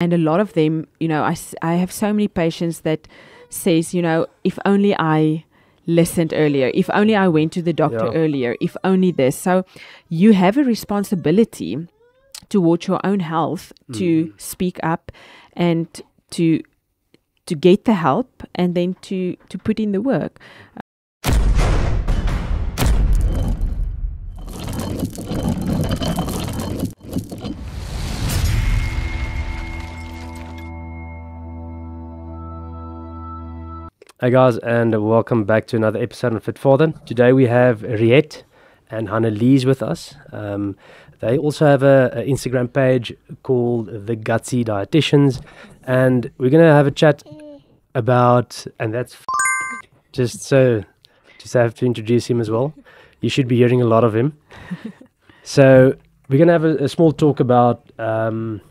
and a lot of them you know I, I have so many patients that says you know if only i listened earlier if only i went to the doctor yeah. earlier if only this so you have a responsibility towards your own health mm. to mm-hmm. speak up and to to get the help and then to to put in the work Hey guys, and welcome back to another episode on Fit Them. Today we have Riet and Hannah Lees with us. Um, they also have an Instagram page called The Gutsy Dietitians, and we're gonna have a chat about, and that's just so, just have to introduce him as well. You should be hearing a lot of him. so we're gonna have a, a small talk about um,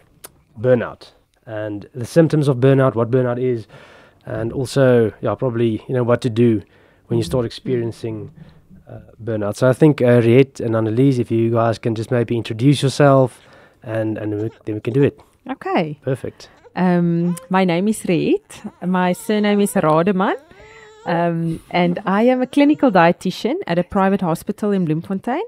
burnout and the symptoms of burnout, what burnout is and also yeah probably you know what to do when you start experiencing uh, burnout. So I think uh, Riet and Annelies, if you guys can just maybe introduce yourself, and and we, then we can do it. Okay. Perfect. Um, my name is Riet. My surname is Rademan. Um, and I am a clinical dietitian at a private hospital in Bloemfontein.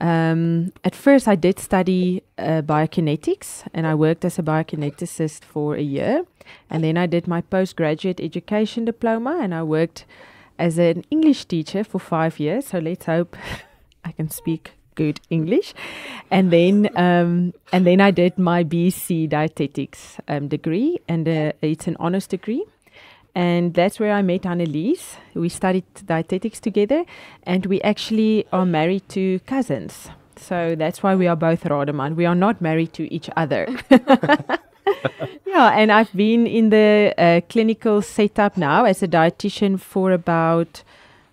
Um, at first, I did study uh, biokinetics and I worked as a biokineticist for a year. And then I did my postgraduate education diploma and I worked as an English teacher for five years. So let's hope I can speak good English. And then, um, and then I did my BC dietetics um, degree, and uh, it's an honors degree and that's where I met Annelies. We studied dietetics together, and we actually are married to cousins. So that's why we are both Rademan. We are not married to each other. yeah, and I've been in the uh, clinical setup now as a dietitian for about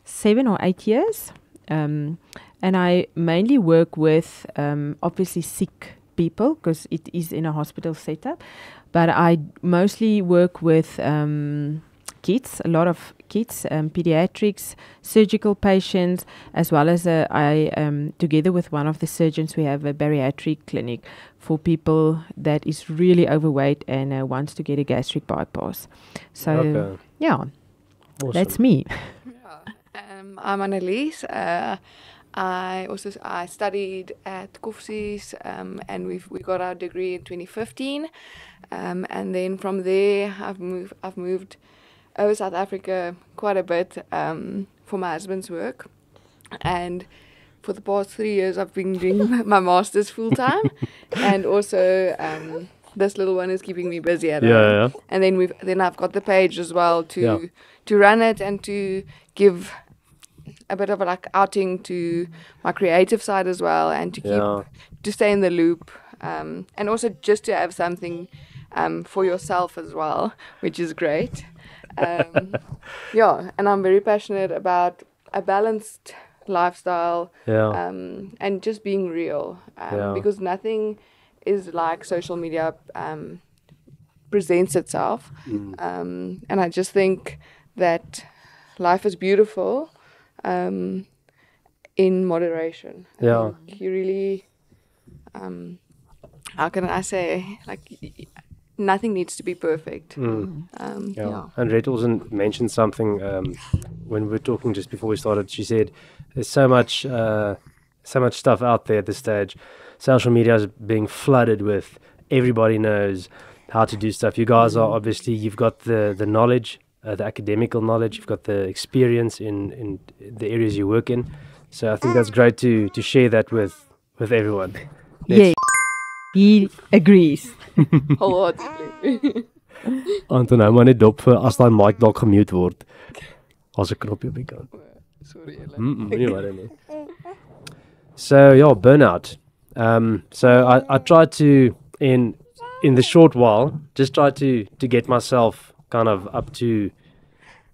seven or eight years. Um, and I mainly work with um, obviously sick people because it is in a hospital setup, but I mostly work with um, kids, a lot of kids, um, pediatrics, surgical patients, as well as uh, I, um, together with one of the surgeons, we have a bariatric clinic for people that is really overweight and uh, wants to get a gastric bypass. So, okay. yeah, awesome. that's me. yeah. um, I'm Annelies. Uh, I also I studied at Kufsis um, and we we got our degree in 2015, um, and then from there I've moved I've moved over South Africa quite a bit um, for my husband's work. And for the past three years, I've been doing my master's full time. and also, um, this little one is keeping me busy at yeah, Yeah. And then we've then I've got the page as well to yeah. to run it and to give a bit of a, like outing to my creative side as well and to keep yeah. to stay in the loop um, and also just to have something um, for yourself as well, which is great um, yeah, and I'm very passionate about a balanced lifestyle yeah. um, and just being real um, yeah. because nothing is like social media um, presents itself. Mm. Um, and I just think that life is beautiful um, in moderation. Yeah. you really, um, how can I say, like, nothing needs to be perfect. Mm. Um, yeah. yeah. And mentioned something um, when we were talking just before we started. She said, "There's so much, uh, so much stuff out there at this stage. Social media is being flooded with. Everybody knows how to do stuff. You guys are mm-hmm. obviously you've got the the knowledge, uh, the academical knowledge. You've got the experience in in the areas you work in. So I think that's mm. great to to share that with with everyone." yeah, he agrees. Haat. Want nou maar net dop vir as daai mic dalk gemute word. Daar's 'n knoppie op die kant. Sorry julle. Mm -mm, nie worry nie. So, yeah, burnout. Um so I I tried to in in the short while just try to to get myself kind of up to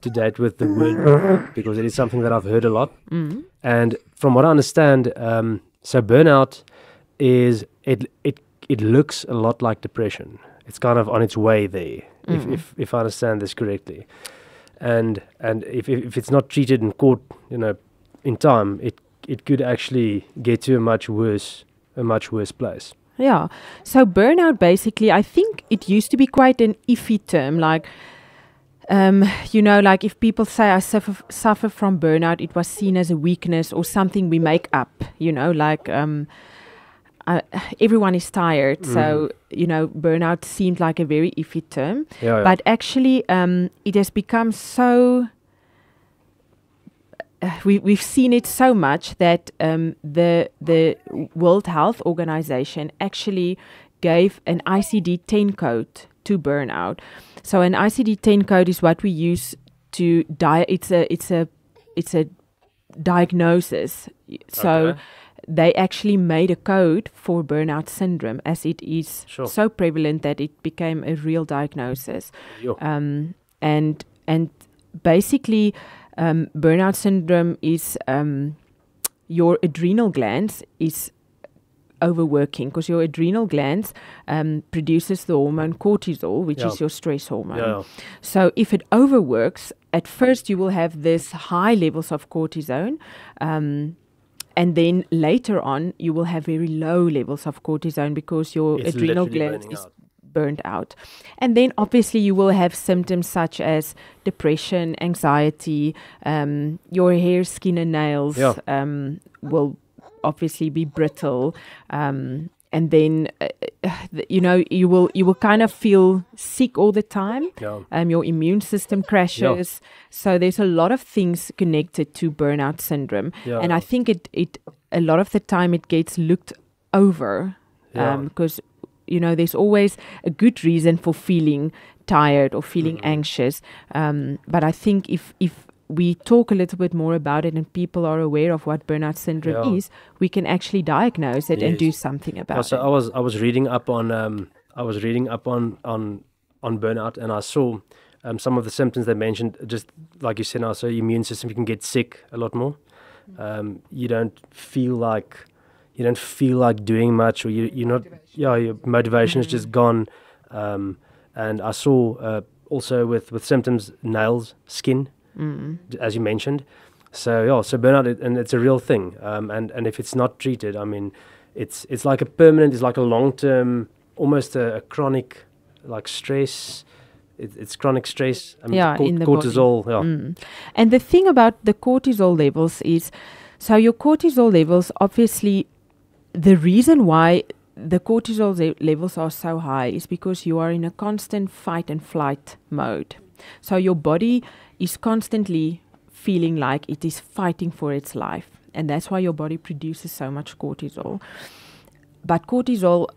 to date with the word because it is something that I've heard a lot. Mm -hmm. And from what I understand, um, so burnout is it it it looks a lot like depression. It's kind of on its way there, mm. if, mm-hmm. if, if I understand this correctly. And and if, if it's not treated and caught, you know, in time, it it could actually get to a much worse a much worse place. Yeah. So burnout basically, I think it used to be quite an iffy term, like. Um, you know, like if people say I suffer, suffer from burnout, it was seen as a weakness or something we make up, you know, like um, uh, everyone is tired. Mm. So, you know, burnout seemed like a very iffy term. Yeah, yeah. But actually, um, it has become so. Uh, we, we've seen it so much that um, the the World Health Organization actually gave an ICD 10 code to burnout. So an ICD 10 code is what we use to die. It's a it's a it's a diagnosis. So okay they actually made a code for burnout syndrome as it is sure. so prevalent that it became a real diagnosis. Um, and and basically, um, burnout syndrome is um, your adrenal glands is overworking because your adrenal glands um, produces the hormone cortisol, which yeah. is your stress hormone. Yeah. So if it overworks, at first you will have this high levels of cortisone, um, and then later on you will have very low levels of cortisone because your it's adrenal gland is burned out and then obviously you will have symptoms such as depression anxiety um, your hair skin and nails yeah. um, will obviously be brittle um, and then uh, uh, you know you will you will kind of feel sick all the time yeah. um, your immune system crashes yeah. so there's a lot of things connected to burnout syndrome yeah. and i think it it a lot of the time it gets looked over because um, you know there's always a good reason for feeling tired or feeling mm -hmm. anxious um, but i think if if we talk a little bit more about it and people are aware of what burnout syndrome yeah. is, we can actually diagnose it yes. and do something about it. So I was I was reading up on um, I was reading up on on on burnout and I saw um, some of the symptoms they mentioned. Just like you said, also immune system you can get sick a lot more. Um, you don't feel like you don't feel like doing much, or you you're not yeah your motivation mm-hmm. is mm. just gone. Um, and I saw uh, also with with symptoms nails, skin mm. as you mentioned. So yeah, so burnout it, and it's a real thing, um, and and if it's not treated, I mean, it's it's like a permanent, it's like a long term, almost a, a, chronic, like stress. It, it's chronic stress. I mean, yeah, in the cortisol. Body. Yeah. Mm. And the thing about the cortisol levels is, so your cortisol levels obviously, the reason why the cortisol levels are so high is because you are in a constant fight and flight mode. So your body is constantly feeling like it is fighting for its life. And that's why your body produces so much cortisol. But cortisol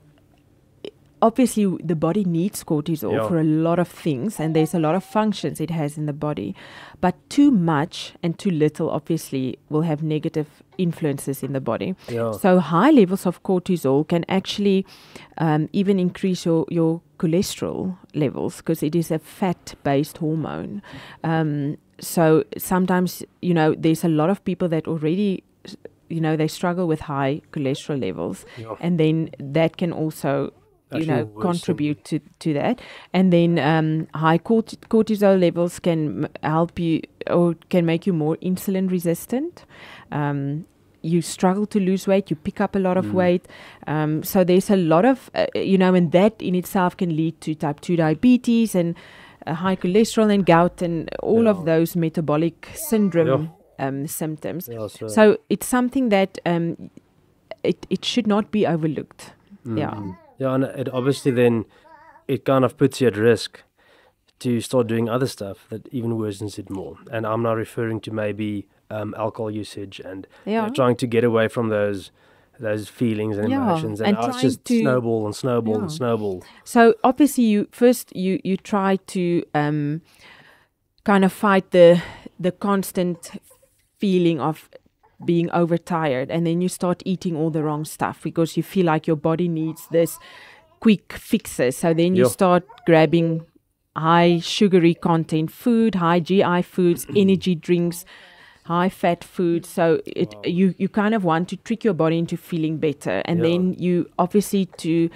obviously the body needs cortisol yeah. for a lot of things and there's a lot of functions it has in the body but too much and too little obviously will have negative influences in the body yeah. so high levels of cortisol can actually um, even increase your, your cholesterol levels because it is a fat based hormone um, so sometimes you know there's a lot of people that already you know they struggle with high cholesterol levels yeah. and then that can also you know contribute to, to that and then um, high cort- cortisol levels can help you or can make you more insulin resistant um, you struggle to lose weight, you pick up a lot of mm. weight. Um, so there's a lot of, uh, you know, and that in itself can lead to type 2 diabetes and uh, high cholesterol and gout and all yeah. of those metabolic syndrome yeah. um, symptoms. Yeah, so, it's something that um, it, it should not be overlooked. Mm. Yeah. Yeah, and it obviously then it kind of puts you at risk to start doing other stuff that even worsens it more. And I'm now referring to maybe um, alcohol usage and yeah. you know, trying to get away from those those feelings and yeah. emotions and, and just to, snowball and snowball yeah. and snowball. So obviously you first you you try to um, kind of fight the the constant feeling of being overtired and then you start eating all the wrong stuff because you feel like your body needs this quick fixes. So then you start grabbing high sugary content food, high GI foods, energy drinks, high fat food. So it wow. you you kind of want to trick your body into feeling better, and yeah. then you obviously to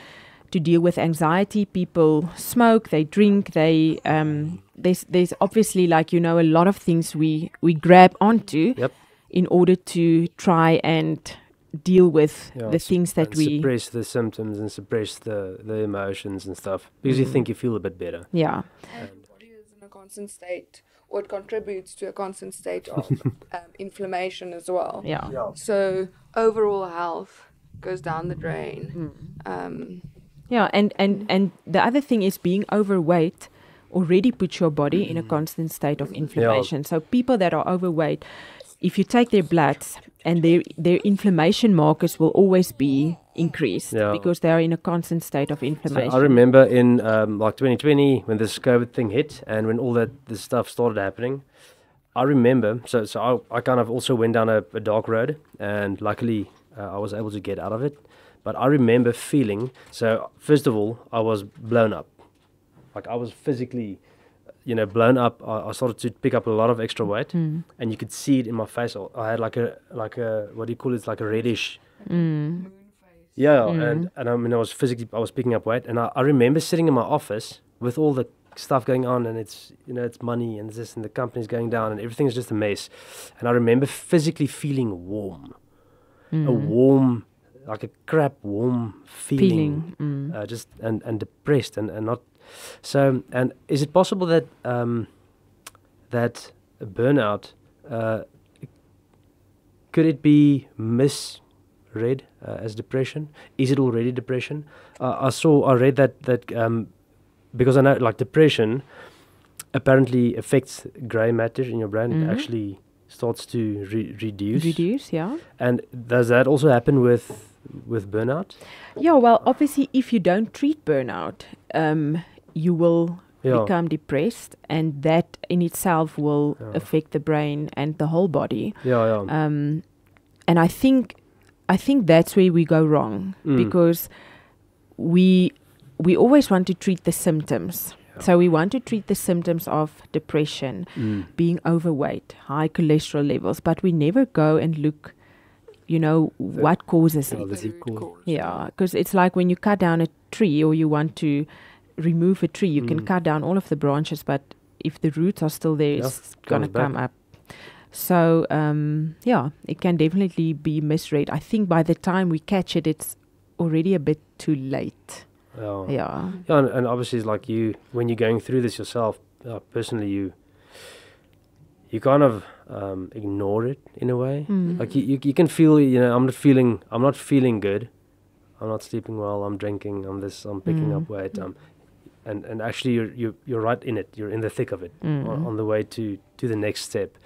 to deal with anxiety. People smoke, they drink, they um. There's there's obviously like you know a lot of things we we grab onto. Yep in order to try and deal with yeah, the things that we suppress the symptoms and suppress the the emotions and stuff because mm. you think you feel a bit better. Yeah, and body is in a constant state, or it contributes to a constant state of um, inflammation as well. Yeah. yeah. So overall health goes down the drain. Mm. Um, yeah, and and and the other thing is being overweight already puts your body mm. in a mm. constant state of mm. inflammation. Yeah. So people that are overweight if you take their blood and their their inflammation markers will always be increased yeah. because they are in a constant state of inflammation. So I remember in um, like 2020 when this COVID thing hit and when all that this stuff started happening. I remember, so so I, I kind of also went down a, a dark road, and luckily uh, I was able to get out of it. But I remember feeling so. First of all, I was blown up, like I was physically you know blown up, I, I, started to pick up a lot of extra weight, mm. and you could see it in my face. I had like a like a what do you call it? It's like a reddish. Mm. Yeah, mm. and and I mean I was physically I was picking up weight, and I, I remember sitting in my office with all the stuff going on and it's you know it's money and this and the company's going down and everything's just a mess and i remember physically feeling warm mm. a warm like a crap warm feeling, feeling. Mm. Uh, just and and depressed and, and not so, and is it possible that um, that burnout uh, could it be misread uh, as depression? Is it already depression? Uh, I saw, I read that that um, because I know, like depression, apparently affects gray matter in your brain. Mm -hmm. It mm-hmm. actually starts to re reduce. Reduce, yeah. And does that also happen with with burnout? Yeah. Well, obviously, if you don't treat burnout, um, you will yeah. become depressed, and that in itself will yeah. affect the brain and the whole body. Yeah, yeah. Um, and I think, I think that's where we go wrong mm. because we we always want to treat the symptoms. So we want to treat the symptoms of depression, mm. being overweight, high cholesterol levels, but we never go and look, you know, the what causes it. Cause. Yeah, because it's like when you cut down a tree or you want to remove a tree, you mm. can cut down all of the branches, but if the roots are still there, it's going to come up. So um, yeah, it can definitely be misread. I think by the time we catch it, it's already a bit too late. Yeah. Yeah, and, and, obviously, it's like you when you're going through this yourself uh, personally, you you kind of um, ignore it in a way. Mm. Like you, you, you, can feel, you know, I'm not feeling, I'm not feeling good. I'm not sleeping well. I'm drinking. I'm this. I'm picking mm. up weight and and actually you're you're, you're right in it. You're in the thick of it mm. on, on, the way to to the next step.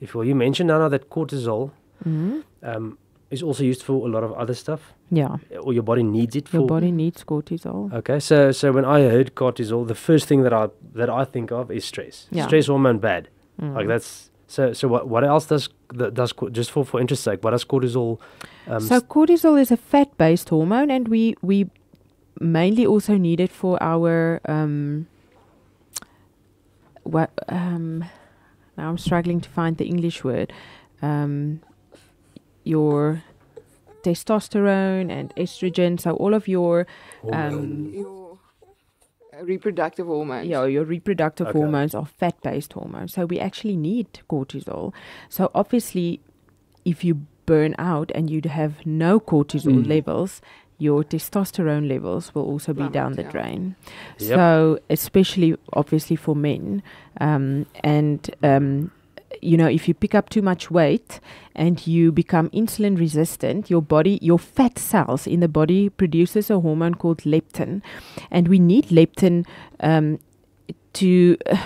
If well, you mentioned Nana that cortisol mm. um, is also used for a lot of other stuff. Yeah. Uh, or your body needs it. your body needs cortisol. Okay, so so when I heard cortisol, the first thing that I that I think of is stress. Yeah. Stress hormone bad. Mm. Like that's so, so what, what else does does just for for interest sake? What does cortisol? Um, so cortisol is a fat-based hormone, and we we mainly also needed for our um, what um, now I'm struggling to find the English word. Um, your testosterone and estrogen, so all of your um, uh, reproductive hormones. Yeah, your reproductive okay. hormones are fat-based hormones. So we actually need cortisol. So obviously, if you burn out and you have no cortisol mm. levels, your testosterone levels will also be down the drain. Yep. So, especially obviously for men, um, and um, you know, if you pick up too much weight and you become insulin resistant, your body, your fat cells in the body produces a hormone called leptin, and we need leptin um, to uh,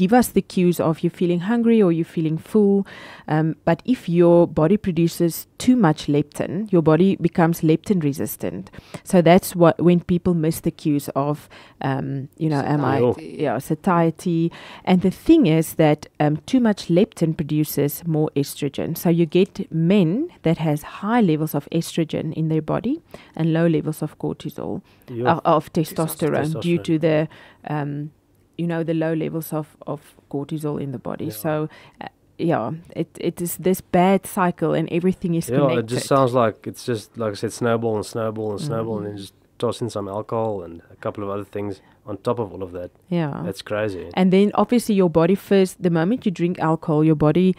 give us the cues of you feeling hungry or you feeling full. Um, but if your body produces too much leptin, your body becomes leptin resistant. So that's what when people miss the cues of, um, you know, satiety. am I, yeah, satiety. And the thing is that um, too much leptin produces more estrogen. So you get men that has high levels of estrogen in their body and low levels of cortisol, uh, of testosterone, testosterone, due to the um, you know the low levels of of cortisol in the body. Yeah. So. Uh, yeah, it it is this bad cycle and everything is yeah, connected. it just sounds like it's just like I said, snowball and snowball and snowball, mm -hmm. and then mm-hmm. just toss in some alcohol and a couple of other things on top of all of that. Yeah, that's crazy. And then obviously your body first. The moment you drink alcohol, your body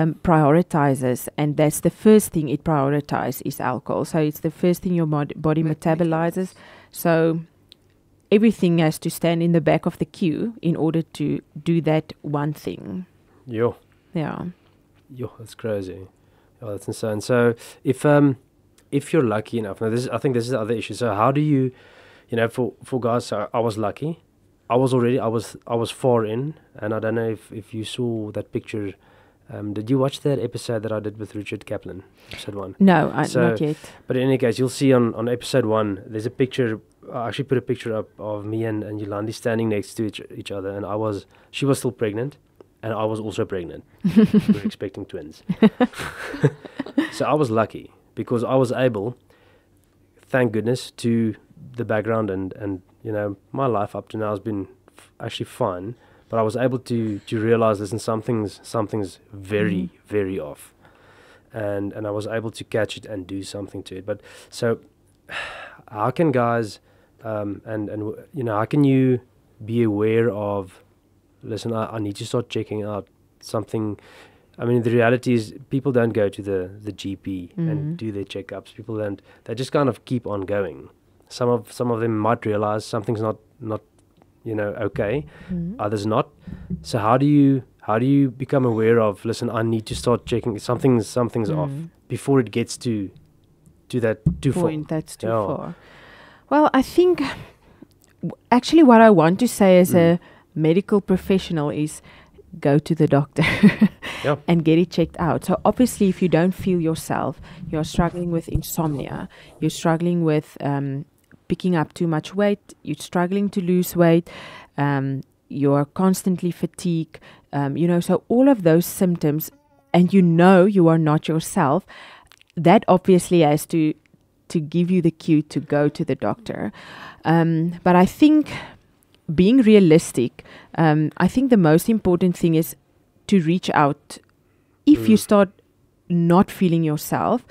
um, prioritizes, and that's the first thing it prioritizes is alcohol. So it's the first thing your body metabolizes. So everything has to stand in the back of the queue in order to do that one thing. Yeah. Yeah. Yeah, that's crazy. Oh, that's insane. So if um if you're lucky enough, now this is, I think this is the other issue. So how do you, you know, for for guys, I, I was lucky. I was already I was I was far in, and I don't know if if you saw that picture. Um, did you watch that episode that I did with Richard Kaplan, episode one? No, I, so, not yet. But in any case, you'll see on, on episode one, there's a picture uh, I actually put a picture up of me and, and Yolandi standing next to each, each other, and I was she was still pregnant, and I was also pregnant. we were expecting twins, so I was lucky because I was able, thank goodness, to the background and and you know my life up to now has been actually fun, but I was able to to realize and something's something's very mm. very off, and and I was able to catch it and do something to it. But so how can guys um, and and you know how can you be aware of listen I, I need to start checking out something I mean, the reality is people don't go to the, the GP mm-hmm. and do their checkups. People don't. They just kind of keep on going. Some of some of them might realize something's not not, you know, okay. Mm-hmm. Others not. So how do you how do you become aware of? Listen, I need to start checking. Something's something's mm-hmm. off mm. before it gets to, to that too Point far. That's too yeah. far. Well, I think actually what I want to say as mm. a medical professional is go to the doctor yep. and get it checked out. So obviously, if you don't feel yourself, you're struggling with insomnia, you're struggling with um, picking up too much weight, you're struggling to lose weight, um, you're constantly fatigued, um, you know, so all of those symptoms, and you know you are not yourself, that obviously has to to give you the cue to go to the doctor. Um, but I think being realistic, um, I think the most important thing is to reach out. If mm. you start not feeling yourself,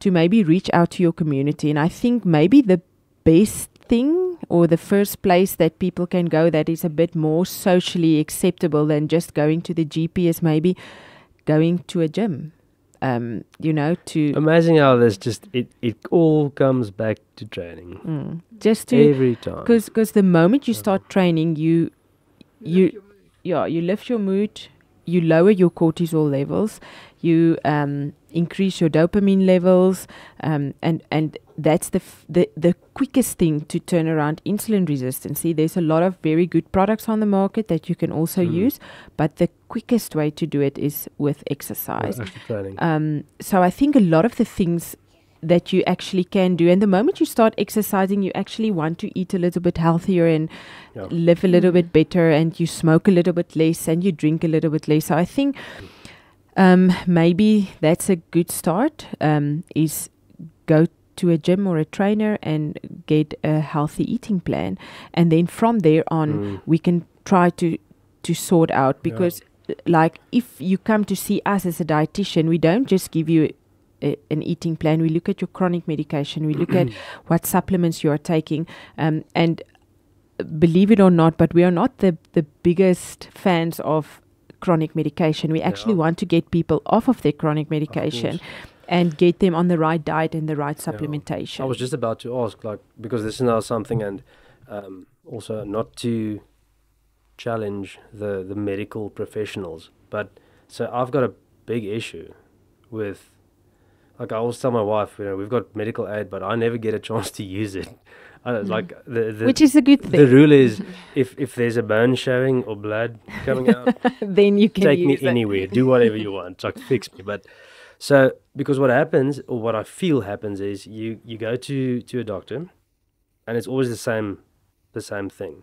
to maybe reach out to your community. And I think maybe the best thing or the first place that people can go that is a bit more socially acceptable than just going to the GP is maybe going to a gym um, you know, to amazing how this just it it all comes back to training. Mm. Just to every time because because the moment you uh-huh. start training, you you yeah you lift your mood, you lower your cortisol levels, you um, increase your dopamine levels, um, and and that's the, the, the quickest thing to turn around insulin resistance. See, there's a lot of very good products on the market that you can also mm. use, but the quickest way to do it is with exercise. um, so I think a lot of the things that you actually can do, and the moment you start exercising, you actually want to eat a little bit healthier and yeah. live a little hmm. bit better, and you smoke a little bit less, and you drink a little bit less. So I think. Um, maybe that's a good start. Um, is go to a gym or a trainer and get a healthy eating plan. And then from there on, mm. we can try to, to sort out because, yeah. like, if you come to see us as a dietitian, we don't just give you an eating plan. We look at your chronic medication. We look at what supplements you are taking. Um, and believe it or not, but we are not the, the biggest fans of chronic medication. We actually yeah. want to get people off of their chronic medication. Of and get them on the right diet and the right supplementation. Yeah. I was just about to ask, like, because this is now something, and um, also not to challenge the the medical professionals, but so I've got a big issue with. Like I always tell my wife, you know, we've got medical aid, but I never get a chance to use it. Mm. Like the, the, which is a good thing. The rule is, if if there's a burn showing or blood coming out, then you can take me anywhere. Do whatever you want. Like fix me. But so because what happens or what I feel happens is you you go to to a doctor and it's always the same the same thing.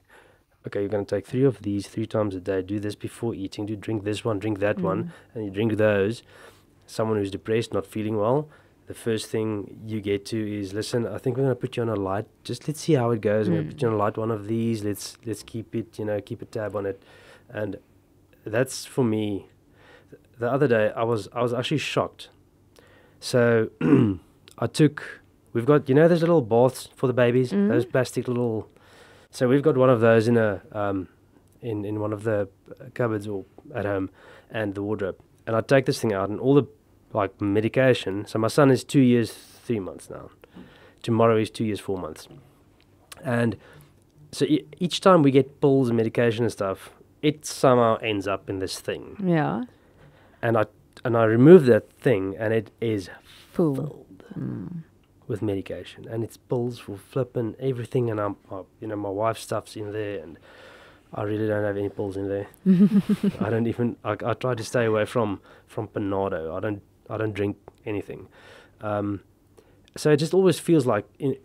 Okay, you're going to take three of these three times a day. Do this before eating. Do drink this one, drink that mm. one, and you drink those. Someone who's depressed, not feeling well, the first thing you get to is listen. I think we're going to put you on a light. Just let's see how it goes. Mm. We're going to put you on a mm. light one of these. Let's let's keep it. You know, keep a tab on it, and that's for me. The other day, I was I was actually shocked so I took, we've got, you know, those little baths for the babies, mm-hmm. those plastic little. So we've got one of those in a, um, in, in one of the uh, cupboards or at home and the wardrobe. And I take this thing out and all the like medication. So my son is two years, three months now. Tomorrow is two years, four months. And so e- each time we get pills and medication and stuff, it somehow ends up in this thing. Yeah. And I and I remove that thing, and it is Full. filled mm. with medication, and it's pills for flipping everything, and I'm, I, you know, my wife's stuff's in there, and I really don't have any pills in there. I don't even. I, I, try to stay away from from Panado. I don't. I don't drink anything. Um, so it just always feels like in,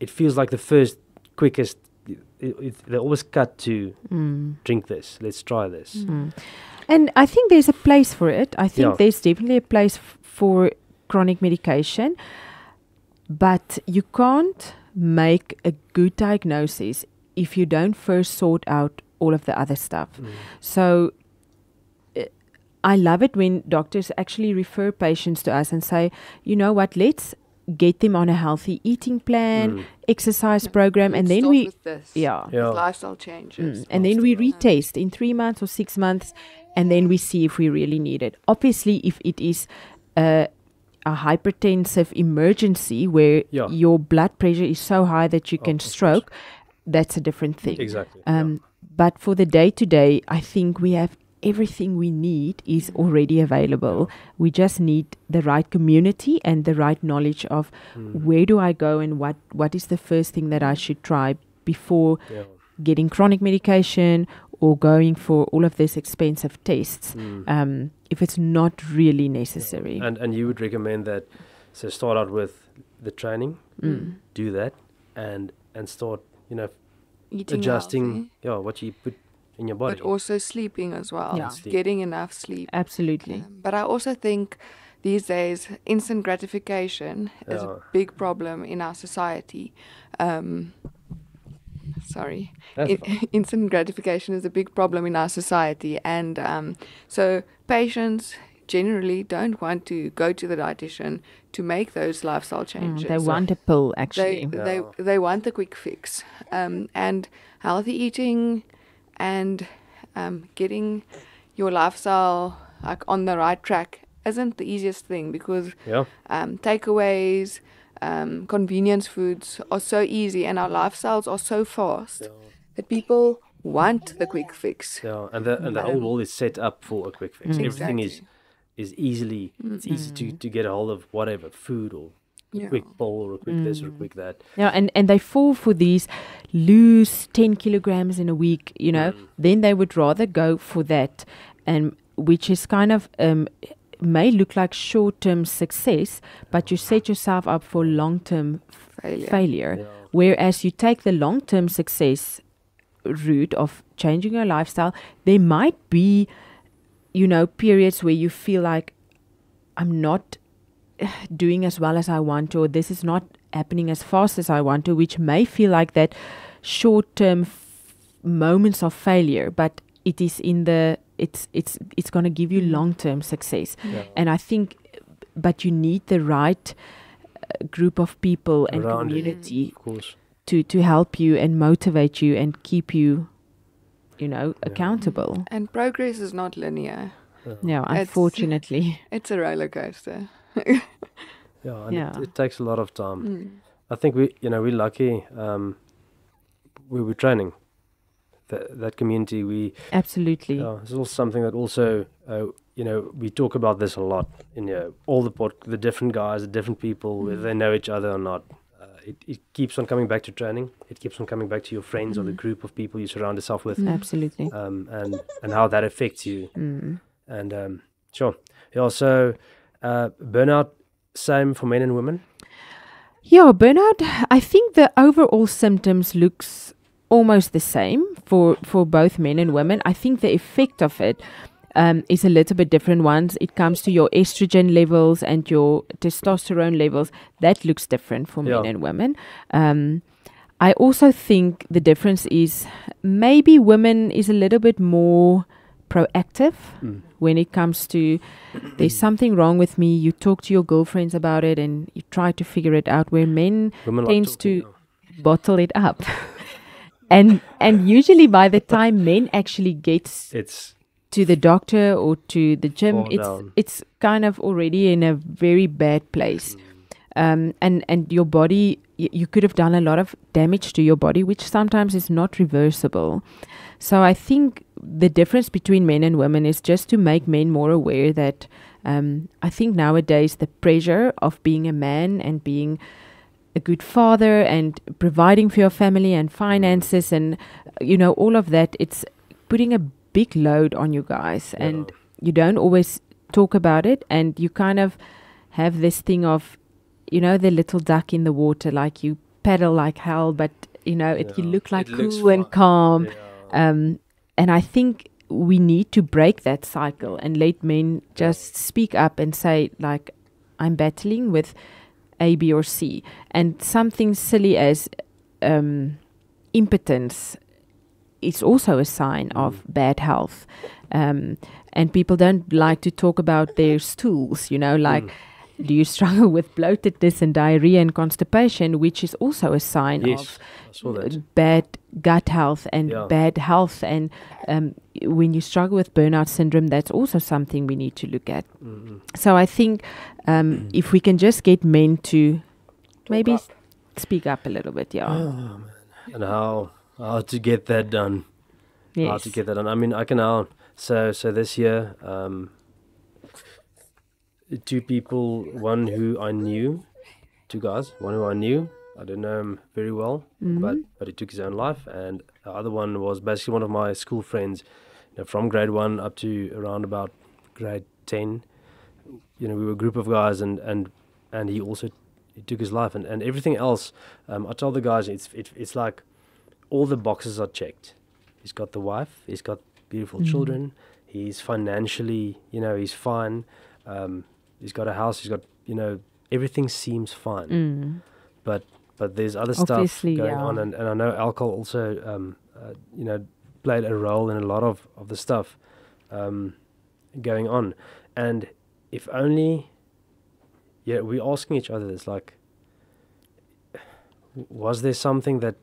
it feels like the first quickest. It, it, they always cut to mm. drink this. Let's try this. Mm. And I think there's a place for it. I think yeah. there's definitely a place for chronic medication, but you can't make a good diagnosis if you don't first sort out all of the other stuff. Mm. So uh, I love it when doctors actually refer patients to us and say, you know what, let's get them on a healthy eating plan, mm. exercise yeah. program, let's and then we yeah, yeah. lifestyle changes, mm. and then we retest in three months or six months, and then we see if we really need it. Obviously, if it is uh, a hypertensive emergency where yeah. your blood pressure is so high that you oh, can stroke, that's a different thing. Exactly. Um, yeah. But for the day to day, I think we have everything we need is mm-hmm. already available. Yeah. We just need the right community and the right knowledge of mm. where do I go and what, what is the first thing that I should try before getting chronic medication or going for all of these expensive tests mm. um, if it's not really necessary. And and you would recommend that so start out with the training, mm. do that, and and start you know Eating adjusting healthy. yeah what you put in your body, but also sleeping as well, yeah. Sleep. getting enough sleep. Absolutely. Um, but I also think these days instant gratification yeah. is a big problem in our society. Um, sorry. In, instant gratification is a big problem in our society, and um, so patients generally don't want to go to the dietitian to make those lifestyle mm, changes. Mm, they want a pill, actually. They, yeah. they, they want the quick fix. Um, and healthy eating and um, getting your lifestyle like on the right track isn't the easiest thing because yeah. um, takeaways, um, convenience foods are so easy and our lifestyles are so fast yeah. that people want the quick fix. Yeah, and the, and the whole world is set up for a quick fix. Mm. Everything exactly. is is easily mm-hmm. it's mm. easy to, mm. to get a hold of whatever food or yeah. quick bowl or a quick mm. this or a mm. quick that. Yeah, and, and they fall for these lose 10 kilograms in a week, you know, mm. then they would rather go for that. And um, which is kind of um, may look like short term success, but you set yourself up for long term failure. failure. Whereas you take the long term success route of changing your lifestyle, there might be, you know, periods where you feel like I'm not doing as well as I want to, or this is not happening as fast as I want to, which may feel like that short term moments of failure, but it is in the it's it's it's going to give you mm. long term success. Yeah. And I think, but you need the right uh, group of people and Around community it, to to help you and motivate you and keep you, you know, yeah. accountable. Mm. And progress is not linear. Yeah. No, unfortunately, it's, it's a roller coaster. yeah, yeah. It, it, takes a lot of time. Mm. I think we, you know, we're lucky. Um, we were training that, that community. We absolutely. Uh, it's also something that also uh, you know we talk about this a lot. In you know, all the the different guys, the different people, mm-hmm. whether they know each other or not. Uh, it, it keeps on coming back to training. It keeps on coming back to your friends mm or the mm-hmm. group of people you surround yourself with. mm Absolutely. Um, and and how that affects you. Mm-hmm. And um, sure. Yeah. So uh, burnout, same for men and women. Yeah, burnout. I think the overall symptoms looks almost the same for for both men and women. I think the effect of it um, is a little bit different once it comes to your estrogen levels and your testosterone levels. That looks different for yeah. men and women. Um, I also think the difference is maybe women is a little bit more proactive mm. when it comes to there's hmm. something wrong with me. You talk to your girlfriends about it and you try to figure it out. Where men women tends like to, to bottle it up. and and usually by the time men actually gets it's to the doctor or to the gym, it's down. it's kind of already in a very bad place. Mm. Um, and and your body you could have done a lot of damage to your body which sometimes is not reversible so i think the difference between men and women is just to make men more aware that um, i think nowadays the pressure of being a man and being a good father and providing for your family and mm-hmm. finances and you know all of that it's putting a big load on you guys yeah. and you don't always talk about it and you kind of have this thing of you know the little duck in the water like you paddle like hell but you know it yeah. you look like it cool and calm yeah. um, and i think we need to break that cycle and let men just speak up and say like i'm battling with a, B, or C. And something silly as um, impotence is also a sign of bad health. Um, and people don't like to talk about their stools, you know, like. Mm do you struggle with bloatedness and diarrhea and constipation, which is also a sign yes, of uh, bad gut health and yeah. bad health? And um, when you struggle with burnout syndrome, that's also something we need to look at. Mm -hmm. So I think um, mm. if we can just get men to Talk maybe up. speak up a little bit, yeah. Oh, and how how to get that done? Yes. How to get that done? I mean, I can now. So so this year. Um, two people, one who I knew, two guys, one who I knew. I didn't know him very well, mm-hmm. but but he took his own life, and the other one was basically one of my school friends, you know, from grade one up to around about grade ten. You know, we were a group of guys, and and and he also he took his life, and and everything else. Um, I told the guys, it's it, it's like all the boxes are checked. He's got the wife, he's got beautiful mm-hmm. children, he's financially, you know, he's fine. Um, he's got a house, he's got you know everything seems fine, mm. but but there's other Obviously, stuff going yeah. on, and, and I know alcohol also um, uh, you know played a role in a lot of of the stuff um, going on, and if only yeah we're asking each other this like was there something that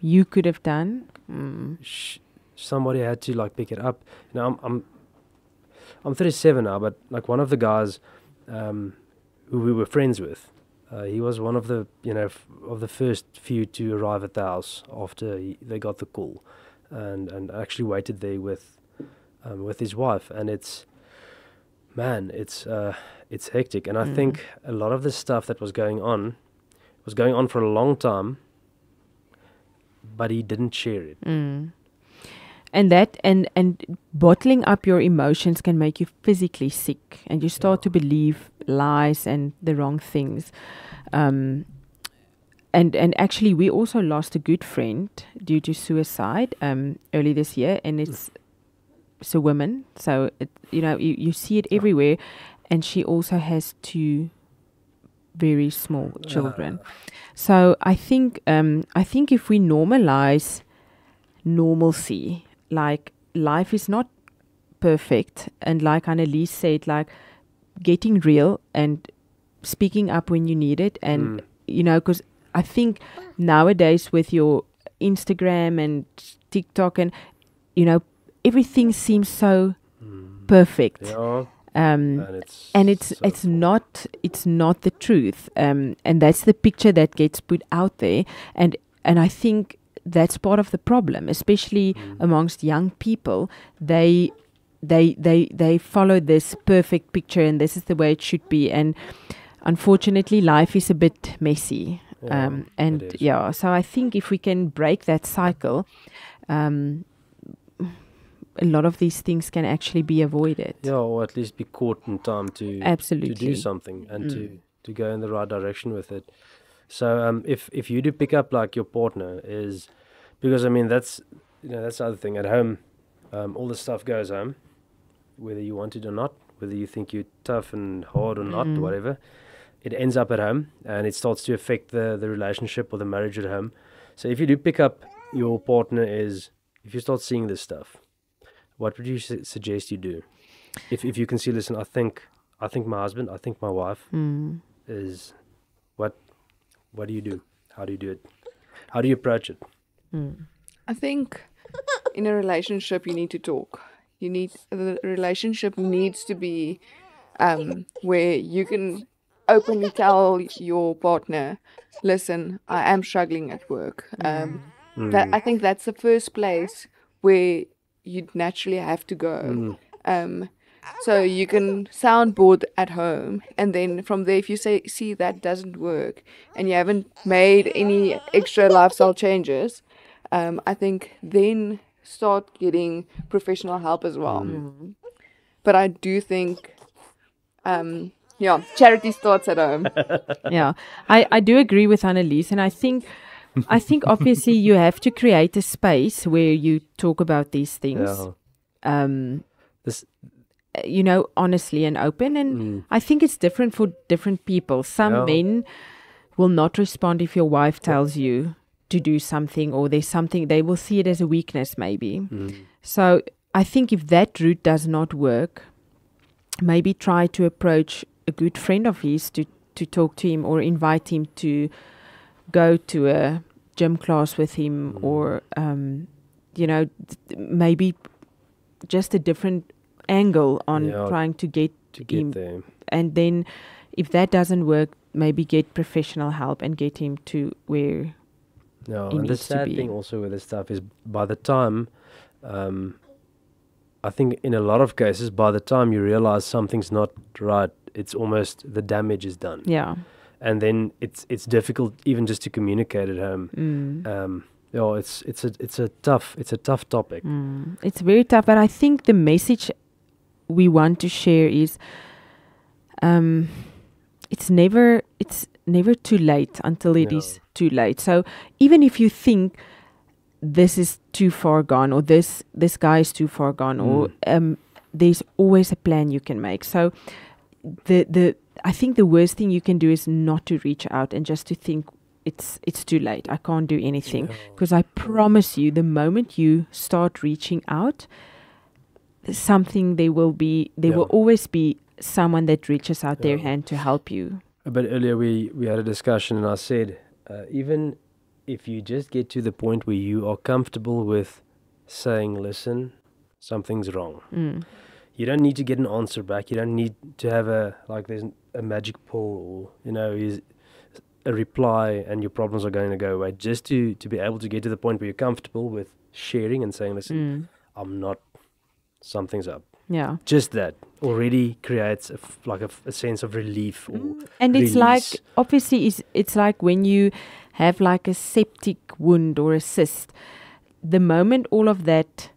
you could have done mm. sh- somebody had to like pick it up you know i'm i'm i'm 37 now but like one of the guys um, who we were friends with. Uh, he was one of the you know f- of the first few to arrive at the house after he, they got the call, and and actually waited there with um, with his wife. And it's man, it's uh, it's hectic. And I mm. think a lot of the stuff that was going on was going on for a long time, but he didn't share it. Mm and that and and bottling up your emotions can make you physically sick and you start to believe lies and the wrong things um, and and actually we also lost a good friend due to suicide um, early this year and mm. it's it's a woman so it, you know you, you see it everywhere and she also has two very small children so i think um, i think if we normalize normalcy like life is not perfect and like Annalise said like getting real and speaking up when you need it and mm. you know because I think nowadays with your Instagram and TikTok and you know everything seems so mm. perfect. Yeah. Um, and it's, and it's, so it's not it's not the truth, um, and that's the picture that gets put out there. And and I think that's part of the problem, especially mm. amongst young people. They they they they follow this perfect picture and this is the way it should be and unfortunately life is a bit messy yeah, um, and yeah so i think if we can break that cycle um, a lot of these things can actually be avoided yeah or at least be caught in time to absolutely to do something and mm. to to go in the right direction with it so um, if if you do pick up like your partner is because I mean that's you know that's the other thing at home. Um, all this stuff goes home, whether you want it or not, whether you think you're tough and hard or not, mm-hmm. whatever. It ends up at home, and it starts to affect the the relationship or the marriage at home. So if you do pick up your partner is if you start seeing this stuff, what would you su- suggest you do? If if you can see, listen, I think I think my husband, I think my wife mm. is what what do you do? How do you do it? How do you approach it? Mm. I think in a relationship, you need to talk. You need the relationship needs to be um, where you can openly tell your partner, "Listen, I am struggling at work." Um, mm. That mm. I think that's the first place where you'd naturally have to go. Mm. Um, so you can soundboard at home, and then from there, if you say see that doesn't work, and you haven't made any extra lifestyle changes, um, I think then start getting professional help as well. Mm. But I do think, um, yeah, charity starts at home. yeah, I, I do agree with Annalise, and I think. I think obviously you have to create a space where you talk about these things. Yeah. Um, this, uh, you know, honestly and open. And mm. I think it's different for different people. Some yeah. men will not respond if your wife tells you to do something or there's something they will see it as a weakness maybe mm. so i think if that route does not work maybe try to approach a good friend of his to to talk to him or invite him to go to a gym class with him mm. or um, you know maybe just a different angle on yeah, trying to get to get him there. and then if that doesn't work maybe get professional help and get him to where no, it and the sad thing also with this stuff is by the time, um, I think in a lot of cases, by the time you realize something's not right, it's almost the damage is done. Yeah. And then it's it's difficult even just to communicate at home. Mm. Um, yeah, oh, it's it's a it's a tough it's a tough topic. Mm. It's very tough, but I think the message we want to share is um, it's never it's never too late until it no. is too late. So even if you think this is too far gone or this this guy is too far gone mm. or um, there's always a plan you can make. So the the I think the worst thing you can do is not to reach out and just to think it's it's too late. I can't do anything because no. I promise you the moment you start reaching out something there will be there yeah. will always be someone that reaches out yeah. their hand to help you a bit earlier we, we had a discussion and I said, uh, even if you just get to the point where you are comfortable with saying, listen, something's wrong. Mm. You don't need to get an answer back. You don't need to have a, like, there's a magic pull or, you know, is a reply and your problems are going to go away. Just to, to be able to get to the point where you're comfortable with sharing and saying, listen, mm. I'm not, something's up. Yeah. Just that already creates a f- like a, f- a, sense of relief mm. and release. it's like obviously it's, it's like when you have like a septic wound or a cyst the moment all of that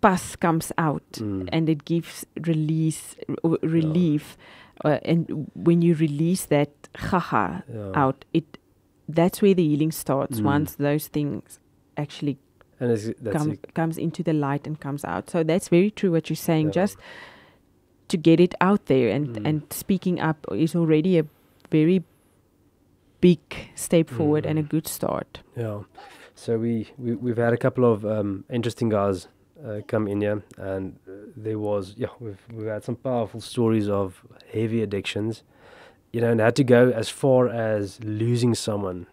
pus comes out mm. and it gives release r- relief yeah. uh, and when you release that haha yeah. out it that's where the healing starts mm. once those things actually and it's, com- comes into the light and comes out. So that's very true what you're saying. Yeah. Just to get it out there and mm. and speaking up is already a very big step forward mm. and a mm. good start. Yeah. So we, we we've had a couple of um, interesting guys uh, come in here, and there was yeah we've we've had some powerful stories of heavy addictions, you know, and had to go as far as losing someone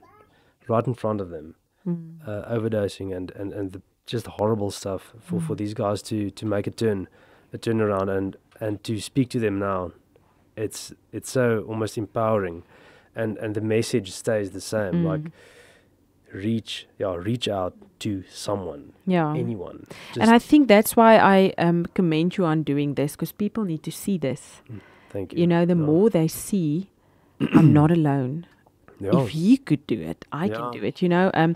right in front of them mm. uh, overdosing and and and the, just horrible stuff for mm. for these guys to to make a turn a turnaround and and to speak to them now it's it's so almost empowering and and the message stays the same mm. like reach yeah reach out to someone yeah anyone just and i think that's why i um, commend you on doing this because people need to see this mm, thank you you know the yeah. more they see i'm not alone yeah. If he could do it, I yeah. can do it, you know. Um,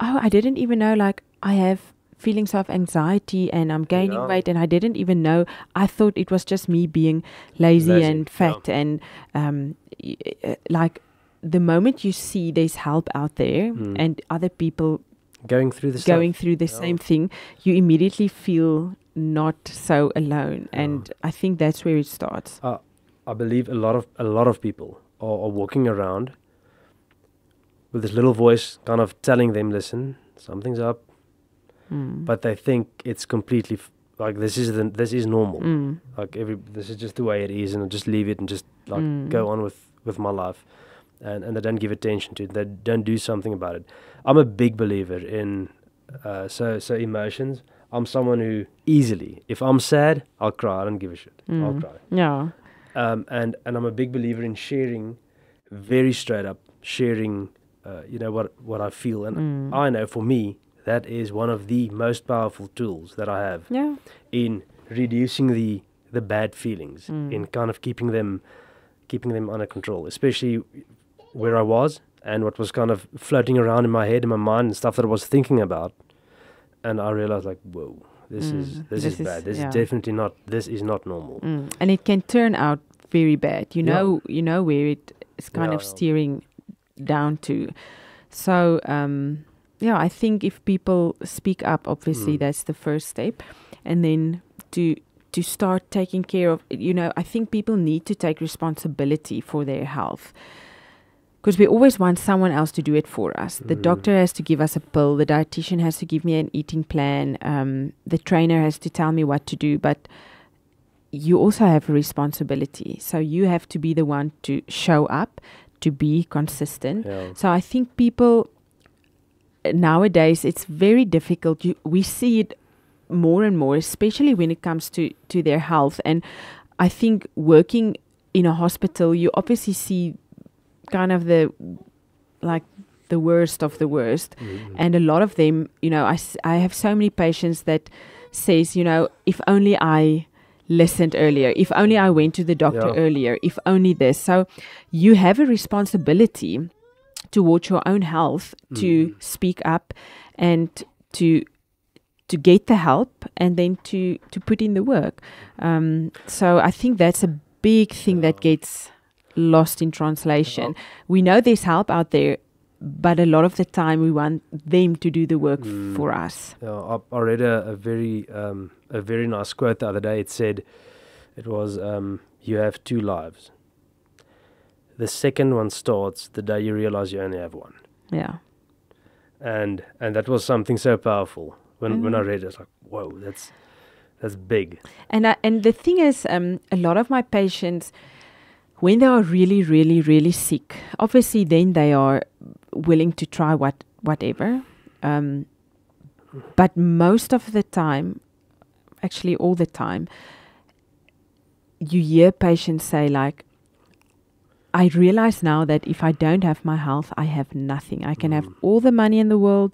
oh, I didn't even know, like, I have feelings of anxiety and I'm gaining yeah. weight and I didn't even know. I thought it was just me being lazy, lazy. and fat yeah. and um, uh, like the moment you see there's help out there mm. and other people going through the going stuff. through the yeah. same thing, you immediately feel not so alone. And I think that's where it starts. Uh, I believe a lot of a lot of people are, are walking around with this little voice kind of telling them, listen, something's up. Mm. But they think it's completely like this is the, this is normal. Mm. Like every this is just the way it is, and I just leave it and just like mm. go on with with my life, and and they don't give attention to it. They don't do something about it. I'm a big believer in uh, so so emotions. I'm someone who easily, if I'm sad, I'll cry. I don't give a shit. I'll hmm. cry. Yeah. Um, and and I'm a big believer in sharing, very straight up sharing uh, you know what what I feel, and mm. I know for me that is one of the most powerful tools that I have yeah. in reducing the the bad feelings, mm. in kind of keeping them keeping them under control, especially where I was and what was kind of floating around in my head, in my mind, and stuff that I was thinking about. And I realized, like, whoa, this mm. is this, this is, is, bad. This yeah. is definitely not. This is not normal. Mm. And it can turn out very bad. You know, you know where it is kind yeah, of steering down to. So, um, yeah, I think if people speak up, obviously mm. that's the first step, and then to to start taking care of. You know, I think people need to take responsibility for their health because we always want someone else to do it for us. The mm. doctor has to give us a pill, the dietitian has to give me an eating plan, um, the trainer has to tell me what to do, but you also have a responsibility. So you have to be the one to show up to be consistent. Yeah. So I think people eh, nowadays it's very difficult. You, we see it more and more, especially when it comes to to their health. And I think working in a hospital, you obviously see kind of the like the worst of the worst mm -hmm. and a lot of them you know I, I have so many patients that says you know if only i listened earlier, if only I went to the doctor yeah. earlier, if only this. So you have a responsibility towards your own health mm. to mm-hmm. speak up and to to get the help and then to to put in the work. Um, so I think that's a big thing yeah. that gets lost in translation. Yeah. We know there's help out there but a lot of the time we want them to do the work mm. for us. Yeah, I, I read a, a very um, a very nice quote the other day. It said, "It was um, you have two lives. The second one starts the day you realize you only have one." Yeah. And and that was something so powerful when mm. when I mm. read it. I was like, whoa, that's that's big. And I, and the thing is, um, a lot of my patients when they are really, really, really sick, obviously then they are willing to try what whatever. Um, but most of the time, actually all the time, you hear patients say like, I realize now that if I don't have my health, I have nothing. I can have mm. all the money in the world,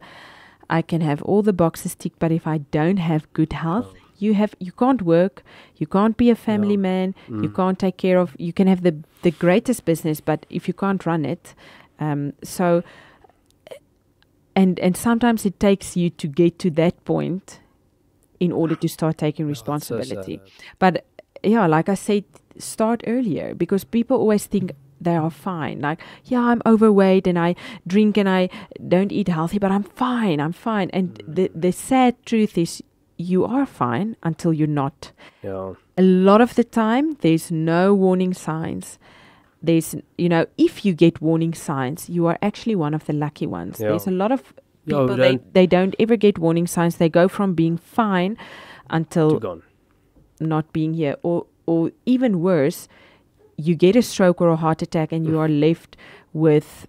I can have all the boxes ticked, but if I don't have good health, you have you can't work you can't be a family no. man mm. you can't take care of you can have the the greatest business but if you can't run it um, so and and sometimes it takes you to get to that point in order to start taking oh, responsibility oh, so but yeah like i said start earlier because people always think they are fine. Like, yeah, I'm overweight and I drink and I don't eat healthy, but I'm fine. I'm fine. And mm. the the sad truth is, you are fine until you're not. Yeah. A lot of the time, there's no warning signs. There's, you know, if you get warning signs, you are actually one of the lucky ones. Yeah. There's a lot of people, no, they, they don't ever get warning signs. They go from being fine until not being here. Or, or even worse, you get a stroke or a heart attack and you are left with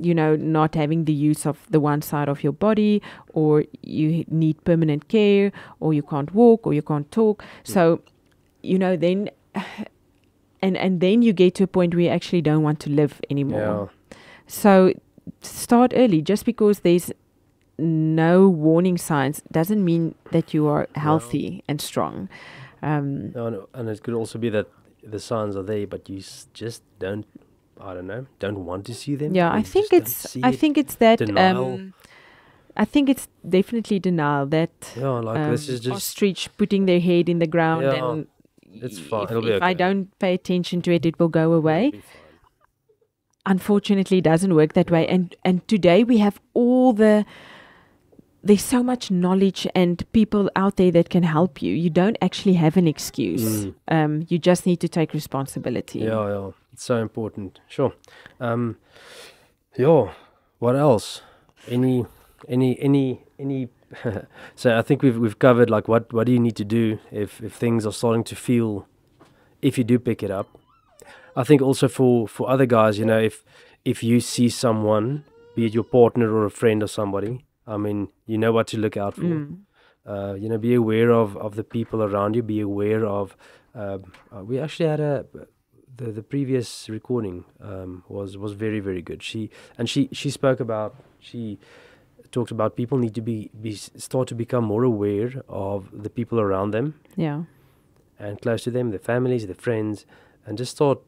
you know, not having the use of the one side of your body, or you need permanent care, or you can't walk, or you can't talk. Mm. So, you know, then, and and then you get to a point where you actually don't want to live anymore. Yeah. So, start early. Just because there's no warning signs doesn't mean that you are healthy no. and strong. Um, no, and, and it could also be that the signs are there, but you just don't I don't know, don't want to see them. Yeah, I think it's I it. think it's that um, denial. Um, I think it's definitely denial that yeah, like um, this is um, just ostrich putting their head in the ground yeah, and it's fine. If, if okay. I don't pay attention to it, it will go away. Unfortunately, it doesn't work that way. And and today we have all the there's so much knowledge and people out there that can help you. You don't actually have an excuse. Mm. Um, you just need to take responsibility. Yeah, yeah. It's so important. Sure. Um, yeah. What else? Any, any, any, any. so I think we've we've covered like what what do you need to do if if things are starting to feel, if you do pick it up. I think also for for other guys, you know, if if you see someone, be it your partner or a friend or somebody, I mean, you know what to look out for. Mm. Uh, you know, be aware of of the people around you. Be aware of. Uh, we actually had a the, the previous recording um, was was very very good. She and she she spoke about she talked about people need to be, be start to become more aware of the people around them. Yeah. And close to them, the families, the friends, and just start,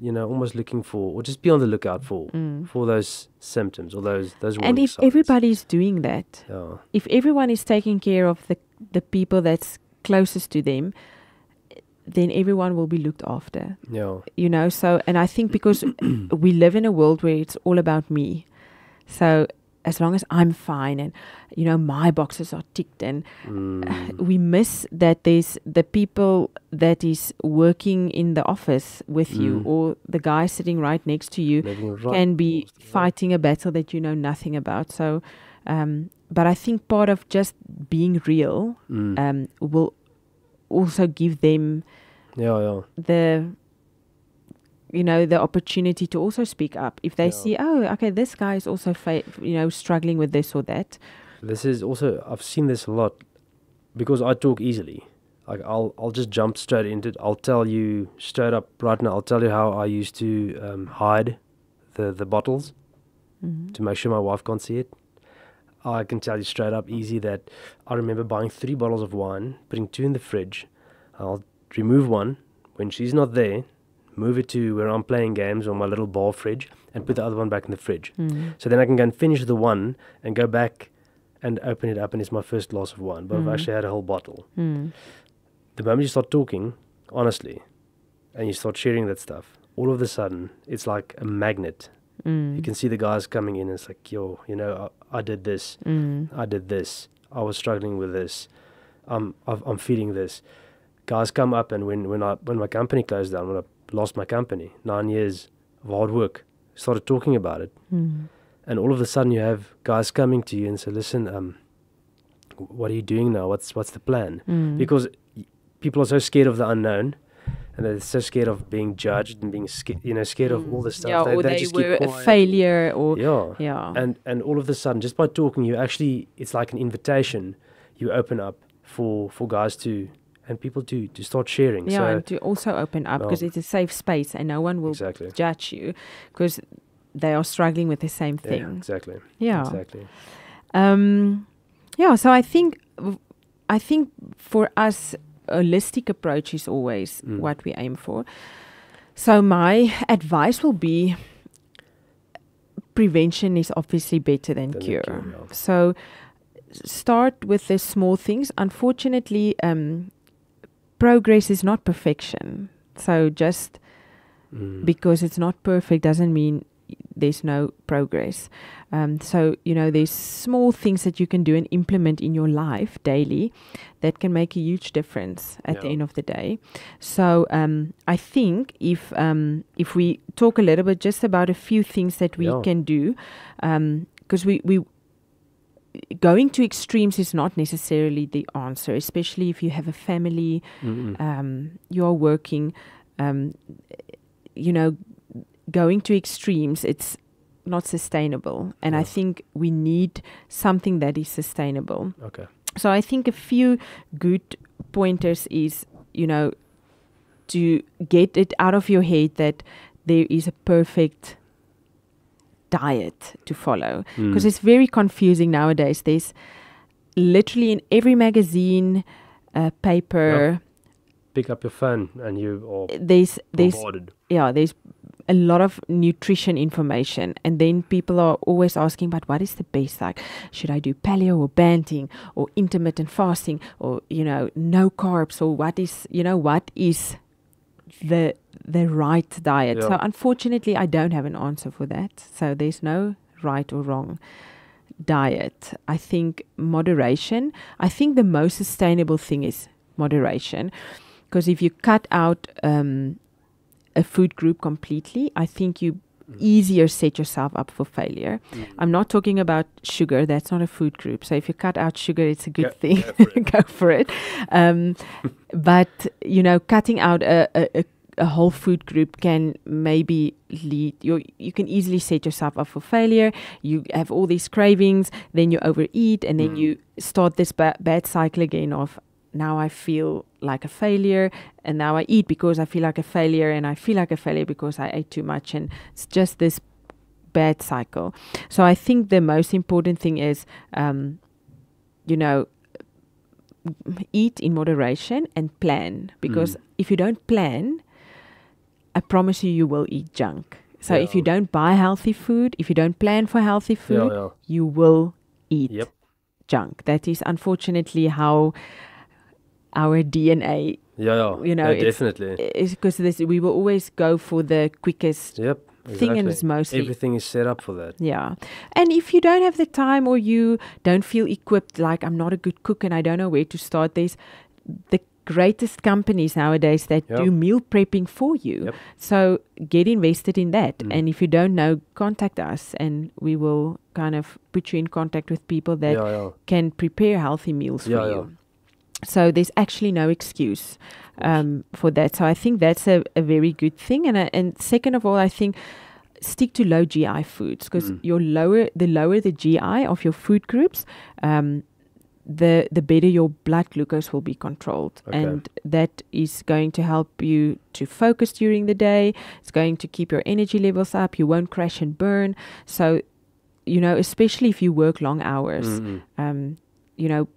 you know, almost looking for or just be on the lookout for mm. for those symptoms or those those. And if signs. everybody's doing that, yeah. if everyone is taking care of the the people that's closest to them, then everyone will be looked after. Yeah. You know, so, and I think because we live in a world where it's all about me. So, as long as I'm fine and, you know, my boxes are ticked, and mm. we miss that there's the people that is working in the office with mm. you or the guy sitting right next to you right can be fighting a battle that you know nothing about. So, um, but I think part of just being real mm. um, will also give them yeah, yeah. the you know the opportunity to also speak up if they yeah. see oh okay this guy is also you know struggling with this or that this is also i've seen this a lot because i talk easily like i'll i'll just jump straight into it i'll tell you straight up right now i'll tell you how i used to um, hide the the bottles mm -hmm. to make sure my wife can't see it I can tell you straight up easy that I remember buying three bottles of wine, putting two in the fridge. I'll remove one when she's not there, move it to where I'm playing games on my little bar fridge, and put the other one back in the fridge. Mm. So then I can go and finish the one and go back and open it up, and it's my first glass of wine. But mm. I've hmm. actually had a whole bottle. Mm. The moment you start talking, honestly, and you start sharing that stuff, all of a sudden it's like a magnet Mm. You can see the guys coming in. It's like, yo, you know, I, I did this. Mm. I did this. I was struggling with this. I'm I've, I'm feeling this. Guys come up and when when I when my company closed down, when I lost my company, nine years of hard work, started talking about it, mm. and all of a sudden you have guys coming to you and say, listen, um, what are you doing now? What's what's the plan? Mm. Because people are so scared of the unknown and they're so scared of being judged and being scared, you know, scared of all mm. this stuff. Yeah, they, or they, they were a failure, or yeah, yeah. And and all of a sudden, just by talking, you actually it's like an invitation. You open up for for guys to and people to to start sharing. Yeah, so, and to also open up because well, it's a safe space and no one will exactly. judge you because they are struggling with the same thing. Yeah, exactly. Yeah. Exactly. Um, yeah. So I think I think for us holistic approach is always mm. what we aim for. So my advice will be prevention is obviously better than, than cure. cure So start with the small things. Unfortunately, um, progress is not perfection. So just mm. because it's not perfect doesn't mean there's no progress. Um, so you know, there's small things that you can do and implement in your life daily that can make a huge difference at yeah. the end of the day. So um, I think if um, if we talk a little bit just about a few things that we yeah. can do, because um, we we going to extremes is not necessarily the answer, especially if you have a family, um, you are working, um, you know, going to extremes. It's not sustainable. And I think we need something that is sustainable. Okay. So I think a few good pointers is, you know, to get it out of your head that there is a perfect diet to follow because hmm. mm. it's very confusing nowadays. There's literally in every magazine, uh, paper. Yep. Pick up your phone and you are there's there's yeah there's a lot of nutrition information and then people are always asking about what is the best like should i do paleo or banting or intermittent fasting or you know no carbs or what is you know what is the the right diet yeah. so unfortunately i don't have an answer for that so there's no right or wrong diet i think moderation i think the most sustainable thing is moderation because if you cut out um, a food group completely, I think you easier set yourself up for failure. Mm. I'm not talking about sugar, that's not a food group. So if you cut out sugar, it's a good go, thing. Go for it. go for it. Um, but, you know, cutting out a, a, a, whole food group can maybe lead you you can easily set yourself up for failure you have all these cravings then you overeat and then mm. you start this ba- bad cycle again of now i feel like a failure and now I eat because I feel like a failure and I feel like a failure because I ate too much and it's just this bad cycle. So I think the most important thing is, um, you know, eat in moderation and plan because mm. if you don't plan, I promise you, you will eat junk. So yeah. if you don't buy healthy food, if you don't plan for healthy food, yeah, yeah. you will eat. Yep junk. That is unfortunately how our DNA. Yeah, yeah. You know, yeah, definitely. It's because this, we will always go for the quickest. Yep. Exactly. Thing and it's mostly everything is set up for that. Yeah, and if you don't have the time or you don't feel equipped, like I'm not a good cook and I don't know where to start there's the greatest companies nowadays that yep. do meal prepping for you. Yep. So get invested in that. Mm. And if you don't know, contact us and we will kind of put you in contact with people that yeah, yeah. can prepare healthy meals yeah, for you so there's actually no excuse um, for that. So I think that's a, a very good thing. And uh, and second of all, I think stick to low GI foods because mm. your lower the lower the GI of your food groups, um, the the better your blood glucose will be controlled, okay. and that is going to help you to focus during the day. It's going to keep your energy levels up. You won't crash and burn. So, you know, especially if you work long hours. Mm -hmm. um, you know,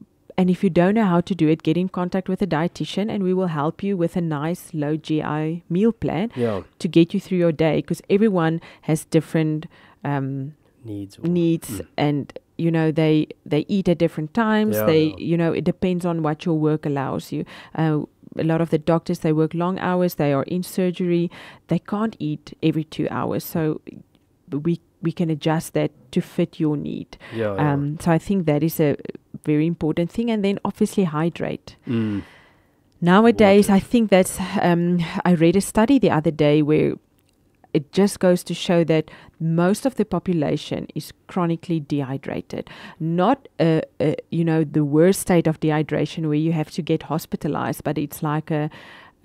and if you don't know how to do it, get in contact with a dietitian and we will help you with a nice low GI meal plan yeah. to get you through your day because everyone has different um, needs. Needs mm. and you know they they eat at different times. Yeah, they yeah. you know it depends on what your work allows you. Uh, a lot of the doctors they work long hours. They are in surgery. They can't eat every two hours. So we we can adjust that to fit your need. Yeah, um, yeah. So I think that is a very important thing. And then obviously hydrate. Mm. Nowadays, Water. I think that's. Um, I read a study the other day where it just goes to show that most of the population is chronically dehydrated. Not, a, a, you know, the worst state of dehydration where you have to get hospitalized, but it's like a,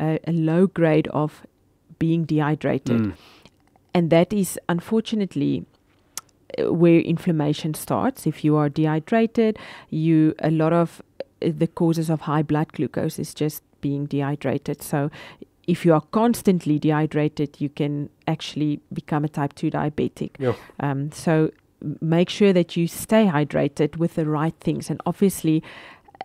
a, a low grade of being dehydrated. Mm. And that is unfortunately uh, where inflammation starts. If you are dehydrated, you a lot of uh, the causes of high blood glucose is just being dehydrated. So if you are constantly dehydrated, you can actually become a type 2 diabetic. Yeah. Um, so make sure that you stay hydrated with the right things. And obviously,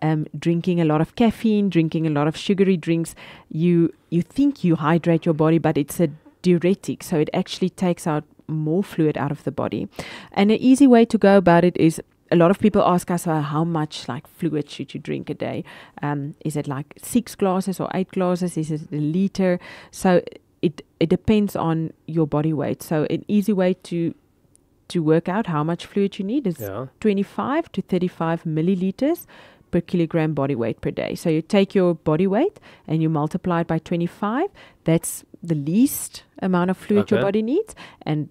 um, drinking a lot of caffeine, drinking a lot of sugary drinks, you you think you hydrate your body, but it's a diuretic, so it actually takes out more fluid out of the body. And an easy way to go about it is a lot of people ask us well, how much like fluid should you drink a day? Um, is it like six glasses or eight glasses? Is it a liter? So it it depends on your body weight. So an easy way to to work out how much fluid you need is yeah. 25 to 35 milliliters per kilogram body weight per day. So you take your body weight and you multiply it by 25. That's the least amount of fluid okay. your body needs. And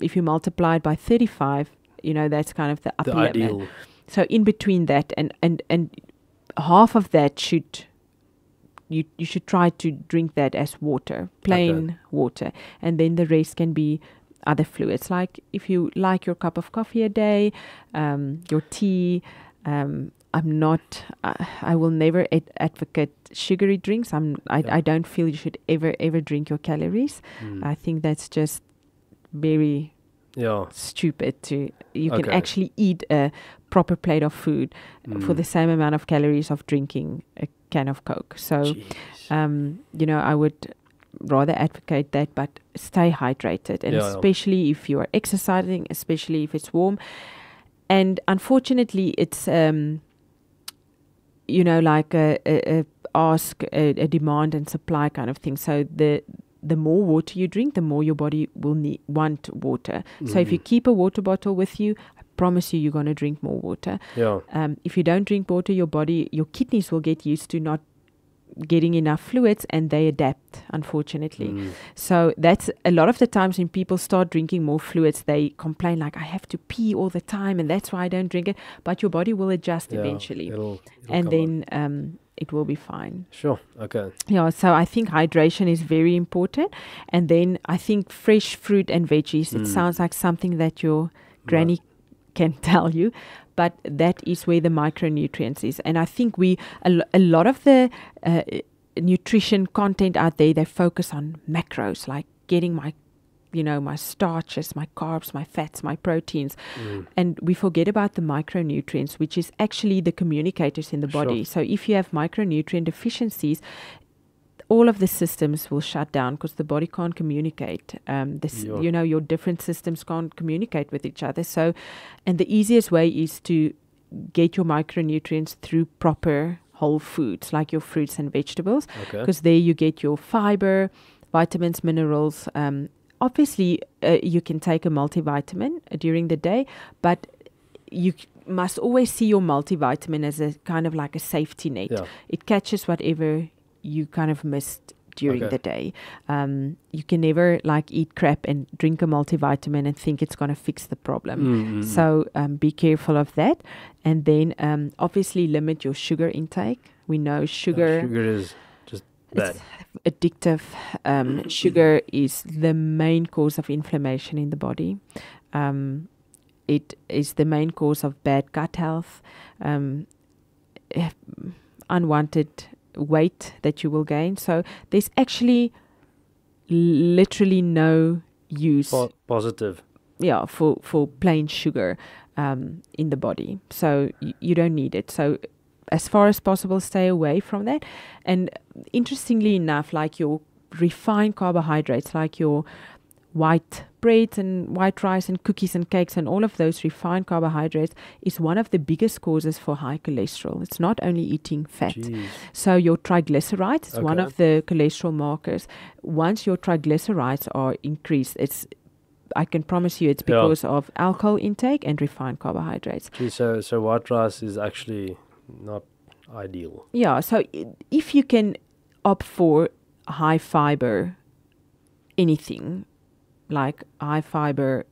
if you multiply it by 35, you know, that's kind of the upper ideal. Limit. So in between that and, and, and half of that should you you should try to drink that as water, plain okay. water, and then the rest can be other fluids. Like if you like your cup of coffee a day, um, your tea, um, I'm not. I, uh, I will never ad- advocate sugary drinks. I'm. I, yeah. I don't feel you should ever ever drink your calories. Mm. I think that's just very yeah. stupid. To you okay. can actually eat a proper plate of food mm. for the same amount of calories of drinking a can of coke. So, um, you know, I would rather advocate that, but stay hydrated, and yeah, especially yeah. if you are exercising, especially if it's warm and unfortunately, it's um, you know like a, a, a ask, a, a, demand and supply kind of thing. So the the more water you drink, the more your body will need want water. Mm. So if mm-hmm. you keep a water bottle with you, I promise you, you're going to drink more water. Yeah. Um, if you don't drink water, your body, your kidneys will get used to not getting enough fluids and they adapt, unfortunately. Mm. So that's a lot of the times when people start drinking more fluids, they complain, like, I have to pee all the time and that's why I don't drink it. But your body will adjust yeah, eventually. It'll, it'll and then um, it will be fine. Sure. Okay. Yeah. So I think hydration is very important. And then I think fresh fruit and veggies, mm. it sounds like something that your granny right. can tell you but that is where the micronutrients is. And I think we a, lot of the uh, nutrition content out there they focus on macros like getting my you know my starches my carbs my fats my proteins mm. and we forget about the micronutrients which is actually the communicators in the body sure. so if you have micronutrient deficiencies all of the systems will shut down because the body can't communicate. Um, this, yeah. you know, your different systems can't communicate with each other. So, and the easiest way is to get your micronutrients through proper whole foods, like your fruits and vegetables, because okay. there you get your fiber, vitamins, minerals. Um, obviously, uh, you can take a multivitamin uh, during the day, but you must always see your multivitamin as a kind of like a safety net. Yeah. It catches whatever you kind of missed during okay. the day. Um, you can never like eat crap and drink a multivitamin and think it's going to fix the problem. Mm-hmm. So um, be careful of that. And then um, obviously limit your sugar intake. We know oh, sugar. Uh, sugar is just addictive. Um, sugar is the main cause of inflammation in the body. Um, it is the main cause of bad gut health, um, eh, unwanted weight that you will gain. So there's actually literally no use. Po positive. Yeah, for, for plain sugar um, in the body. So you don't need it. So as far as possible, stay away from that. And interestingly enough, like your refined carbohydrates, like your white breads and white rice and cookies and cakes and all of those refined carbohydrates is one of the biggest causes for high cholesterol. It's not only eating fat. Jeez. So your triglycerides is okay. one of the cholesterol markers. Once your triglycerides are increased, it's I can promise you it's because yeah. of alcohol intake and refined carbohydrates. Gee, so so white rice is actually not ideal. Yeah, so if you can opt for high fiber anything like high fiber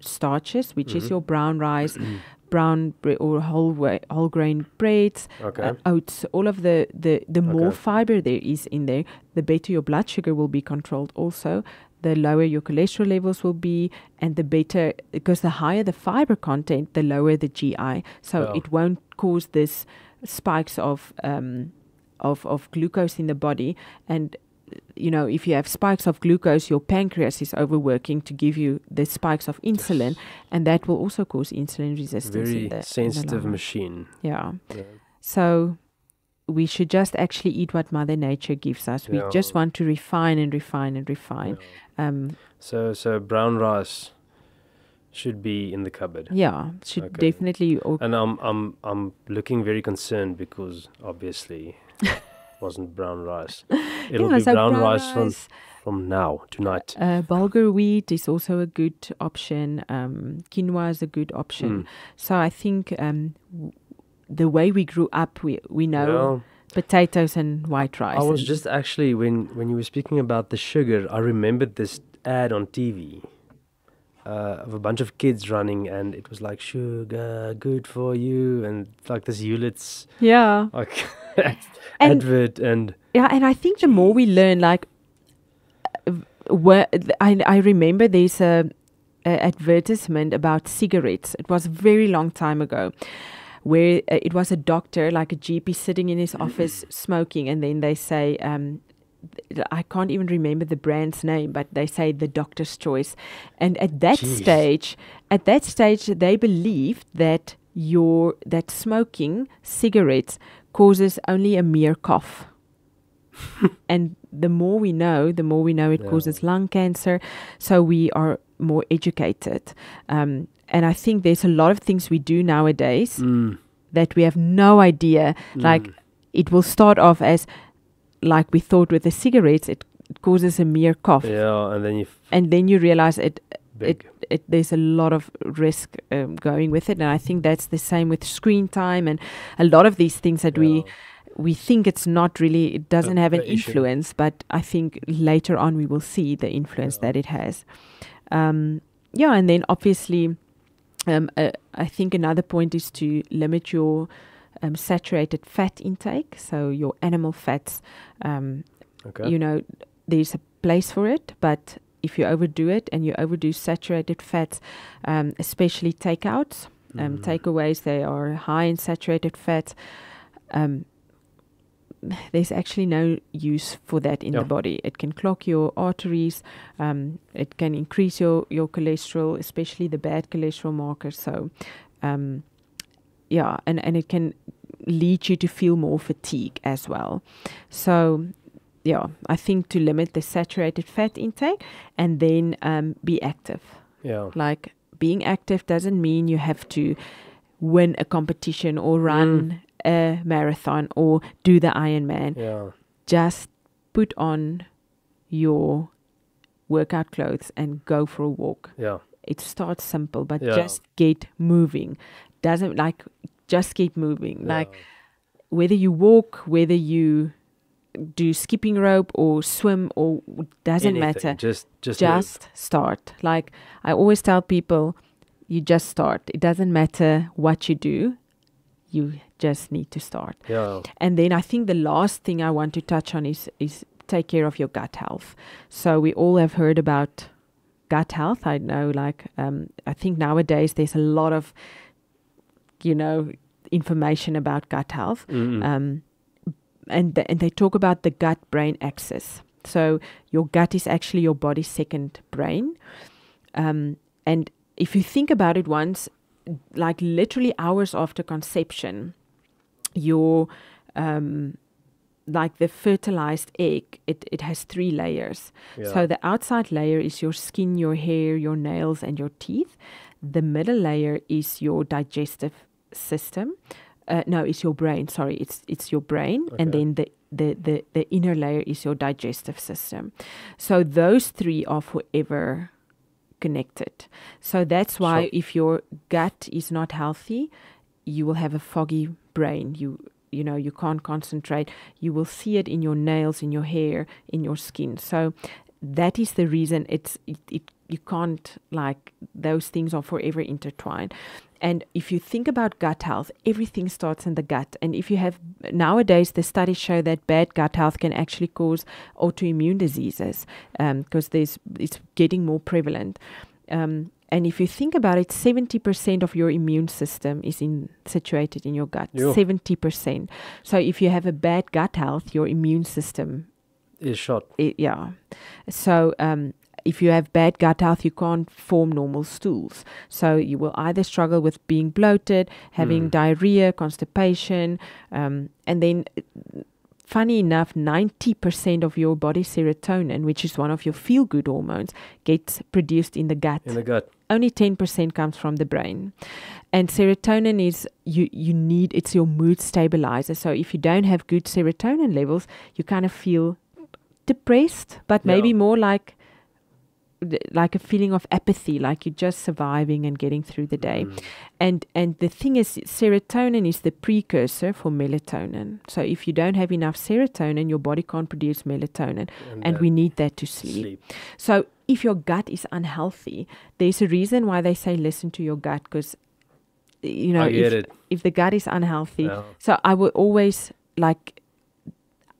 starches, which mm-hmm. is your brown rice, brown or whole wa- whole grain breads, okay. uh, oats, all of the the the okay. more fiber there is in there, the better your blood sugar will be controlled. Also, the lower your cholesterol levels will be, and the better because the higher the fiber content, the lower the GI. So oh. it won't cause this spikes of um, of of glucose in the body and you know, if you have spikes of glucose, your pancreas is overworking to give you the spikes of insulin, and that will also cause insulin resistance. Very in the, sensitive in machine. Yeah. yeah. So we should just actually eat what Mother Nature gives us. We yeah. just want to refine and refine and refine. Yeah. Um, so, so brown rice should be in the cupboard. Yeah, should okay. definitely. and I'm, I'm, I'm looking very concerned because obviously wasn't brown rice. It'll yeah, be so brown, brown rice, rice. From, from now tonight. Uh, bulgur wheat is also a good option. Um, quinoa is a good option. Mm. So I think um, the way we grew up, we we know. potatoes and white rice. I was just actually when when you were speaking about the sugar, I remembered this ad on TV uh, of a bunch of kids running, and it was like sugar, good for you, and like this Hewlett's yeah and advert and yeah, and I think the more we learn, like, where I, I remember there's a, a advertisement about cigarettes. It was a very long time ago, where uh, it was a doctor, like a GP, sitting in his mm-hmm. office smoking, and then they say, um, I can't even remember the brand's name, but they say the doctor's choice. And at that Jeez. stage, at that stage, they believed that your that smoking cigarettes causes only a mere cough. and the more we know, the more we know it yeah. causes lung cancer. So we are more educated. Um, and I think there's a lot of things we do nowadays mm. that we have no idea. Mm. Like it will start off as, like we thought with the cigarettes, it causes a mere cough. Yeah, and then you. and then you realize it. It, it, there's a lot of risk um, going with it, and I think that's the same with screen time and a lot of these things that yeah. we we think it's not really, it doesn't have an influence, but I think later on we will see the influence yeah. that it has. Um, yeah, and then obviously, um, uh, I think another point is to limit your um, saturated fat intake, so your animal fats. Um, okay. You know, there's a place for it, but if you overdo it and you overdo saturated fats, um, especially takeouts, um, mm. takeaways, they are high in saturated fats. Um, there's actually no use for that in yeah. the body. It can clog your arteries. Um, it can increase your your cholesterol, especially the bad cholesterol markers. So, um, yeah, and and it can lead you to feel more fatigue as well. So. Yeah, I think to limit the saturated fat intake and then um, be active. Yeah. Like being active doesn't mean you have to win a competition or run mm a marathon or do the Ironman. Yeah. Just put on your workout clothes and go for a walk. Yeah. It starts simple, but yeah. just get moving. Doesn't like just keep moving. Yeah. Like whether you walk, whether you do skipping rope or swim or doesn't Anything. matter. Just just just move. start. Like I always tell people, you just start. It doesn't matter what you do. You just need to start. Yeah. And then I think the last thing I want to touch on is is take care of your gut health. So we all have heard about gut health. I know, like, um, I think nowadays there's a lot of, you know, information about gut health, mm-hmm. um, and th- and they talk about the gut brain axis. So your gut is actually your body's second brain, um, and if you think about it once, like literally hours after conception, your um, like the fertilized egg, it, it has three layers. Yeah. So the outside layer is your skin, your hair, your nails, and your teeth. The middle layer is your digestive system. Uh, no, it's your brain. Sorry, it's it's your brain, okay. and then the, the the the inner layer is your digestive system. So those three are forever connected. So that's why so if your gut is not healthy, you will have a foggy brain. You you know you can't concentrate. You will see it in your nails, in your hair, in your skin. So that is the reason it's it, it you can't like those things are forever intertwined. And if you think about gut health, everything starts in the gut. And if you have nowadays, the studies show that bad gut health can actually cause autoimmune diseases because um, there's it's getting more prevalent. Um, and if you think about it, 70% of your immune system is in, situated in your gut. Yeah. 70%. So if you have a bad gut health, your immune system is shot. It, yeah. So um, if you have bad gut health, you can't form normal stools. So you will either struggle with being bloated, having mm. diarrhea, constipation, um, and then. Funny enough, 90% of your body serotonin, which is one of your feel good hormones, gets produced in the gut. In the gut only 10% comes from the brain. And serotonin is you you need it's your mood stabilizer. So if you don't have good serotonin levels, you kind of feel depressed, but maybe more like like a feeling of apathy like you're just surviving and getting through the day mm. and and the thing is serotonin is the precursor for melatonin so if you don't have enough serotonin your body can't produce melatonin and, and we need that to sleep. sleep. so if your gut is unhealthy there's a reason why they say listen to your gut because you know if, if, the gut is unhealthy no. so i would always like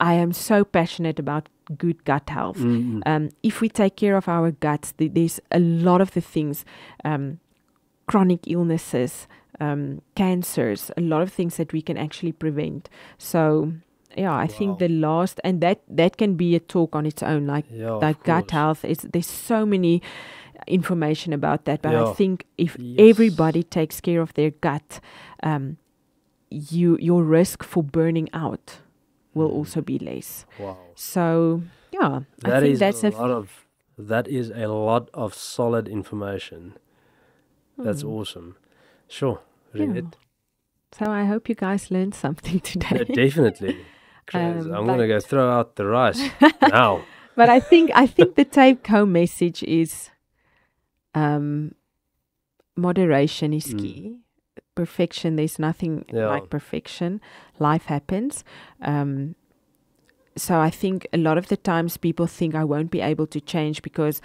I am so passionate about good gut health. Mm-hmm. Um, if we take care of our guts, th- there's a lot of the things, um, chronic illnesses, um, cancers, a lot of things that we can actually prevent. So yeah, I wow. think the last and that that can be a talk on its own, like yeah, like gut health. is there's so many information about that, but yeah. I think if yes. everybody takes care of their gut, um, you your risk for burning out will mm. also be less. Wow. So yeah, that I think is that's a, lot f- of that is a lot of solid information. That's mm. awesome. Sure, read yeah. it. So I hope you guys learned something today. Yeah, uh, definitely. um, I'm gonna go throw out the rice now. But I think I think the take home message is um, moderation is mm. key perfection. There's nothing yeah. like perfection. Life happens. Um, so I think a lot of the times people think I won't be able to change because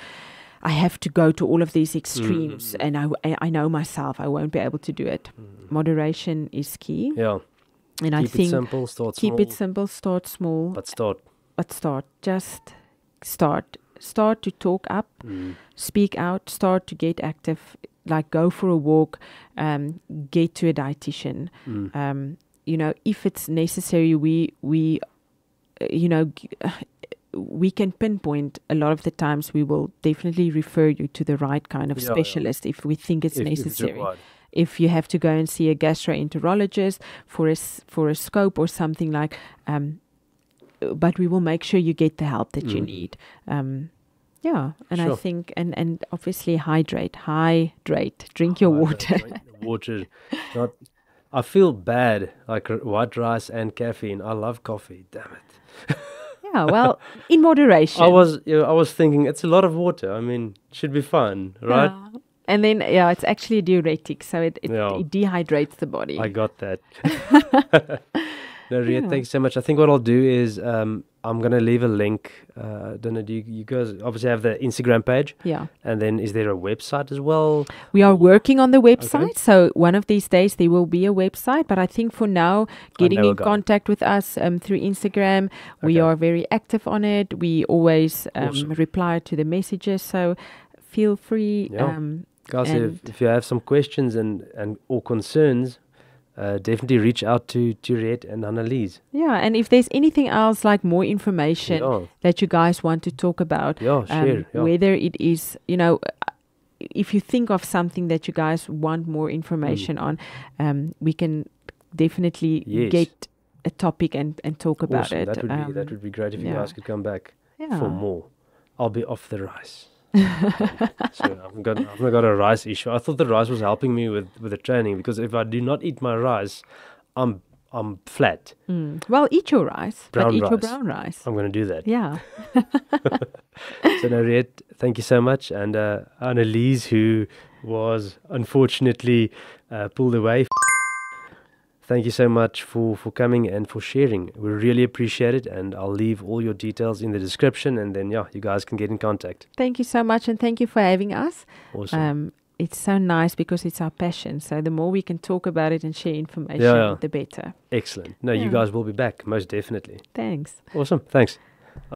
I have to go to all of these extremes, mm. and I, I know myself. I won't be able to do it. Mm. Moderation is key. Yeah, and keep I think it simple, start keep small. it simple, start small, but start, but start, just start, start to talk up, mm. speak out, start to get active like go for a walk, um, get to a dietitian. Mm. Um, you know, if it's necessary, we we, uh, you know, we can pinpoint a lot of the times. We will definitely refer you to the right kind of yeah, specialist yeah. if we think it's if, necessary. If, if you have to go and see a gastroenterologist for a for a scope or something like, um, but we will make sure you get the help that mm. you need. Um, yeah, and sure. I think and and obviously hydrate, hydrate, drink your water. water, not. I feel bad like white rice and caffeine. I love coffee. Damn it. yeah, well, in moderation. I was you know, I was thinking it's a lot of water. I mean, should be fun, right? Yeah. And then yeah, it's actually a diuretic, so it it, yeah. it dehydrates the body. I got that. no, yeah. thanks so much. I think what I'll do is um, I'm gonna leave a link. Uh, don't know. Do you, you, guys obviously have the Instagram page? Yeah. And then is there a website as well? We are working on the website, okay. so one of these days there will be a website. But I think for now, getting in contact with us um, through Instagram, okay. we are very active on it. We always um, reply to the messages, so feel free. Yeah. Um, guys, if, if you have some questions and and or concerns, uh, definitely reach out to Juliet and Annalise. Yeah, and if there's anything else like more information yeah. that you guys want to talk about, yeah, um, sure, yeah. whether it is, you know, uh, if you think of something that you guys want more information mm. on, um, we can definitely yes. get a topic and, and talk awesome. about it. That would, um, be, that um, would be great if you guys could come back for more. I'll be off the rice so I've got I've got a rice issue. I thought the rice was helping me with with the training because if I do not eat my rice, I'm I'm flat. Mm. Well, eat your rice, brown but eat rice. your brown rice. I'm going to do that. Yeah. so Nariet, thank you so much, and uh, Annalise, who was unfortunately uh, pulled away. Thank you so much for, for coming and for sharing. We really appreciate it. And I'll leave all your details in the description. And then, yeah, you guys can get in contact. Thank you so much. And thank you for having us. Awesome. Um, it's so nice because it's our passion. So the more we can talk about it and share information, yeah, yeah. the better. Excellent. No, yeah. you guys will be back, most definitely. Thanks. Awesome. Thanks.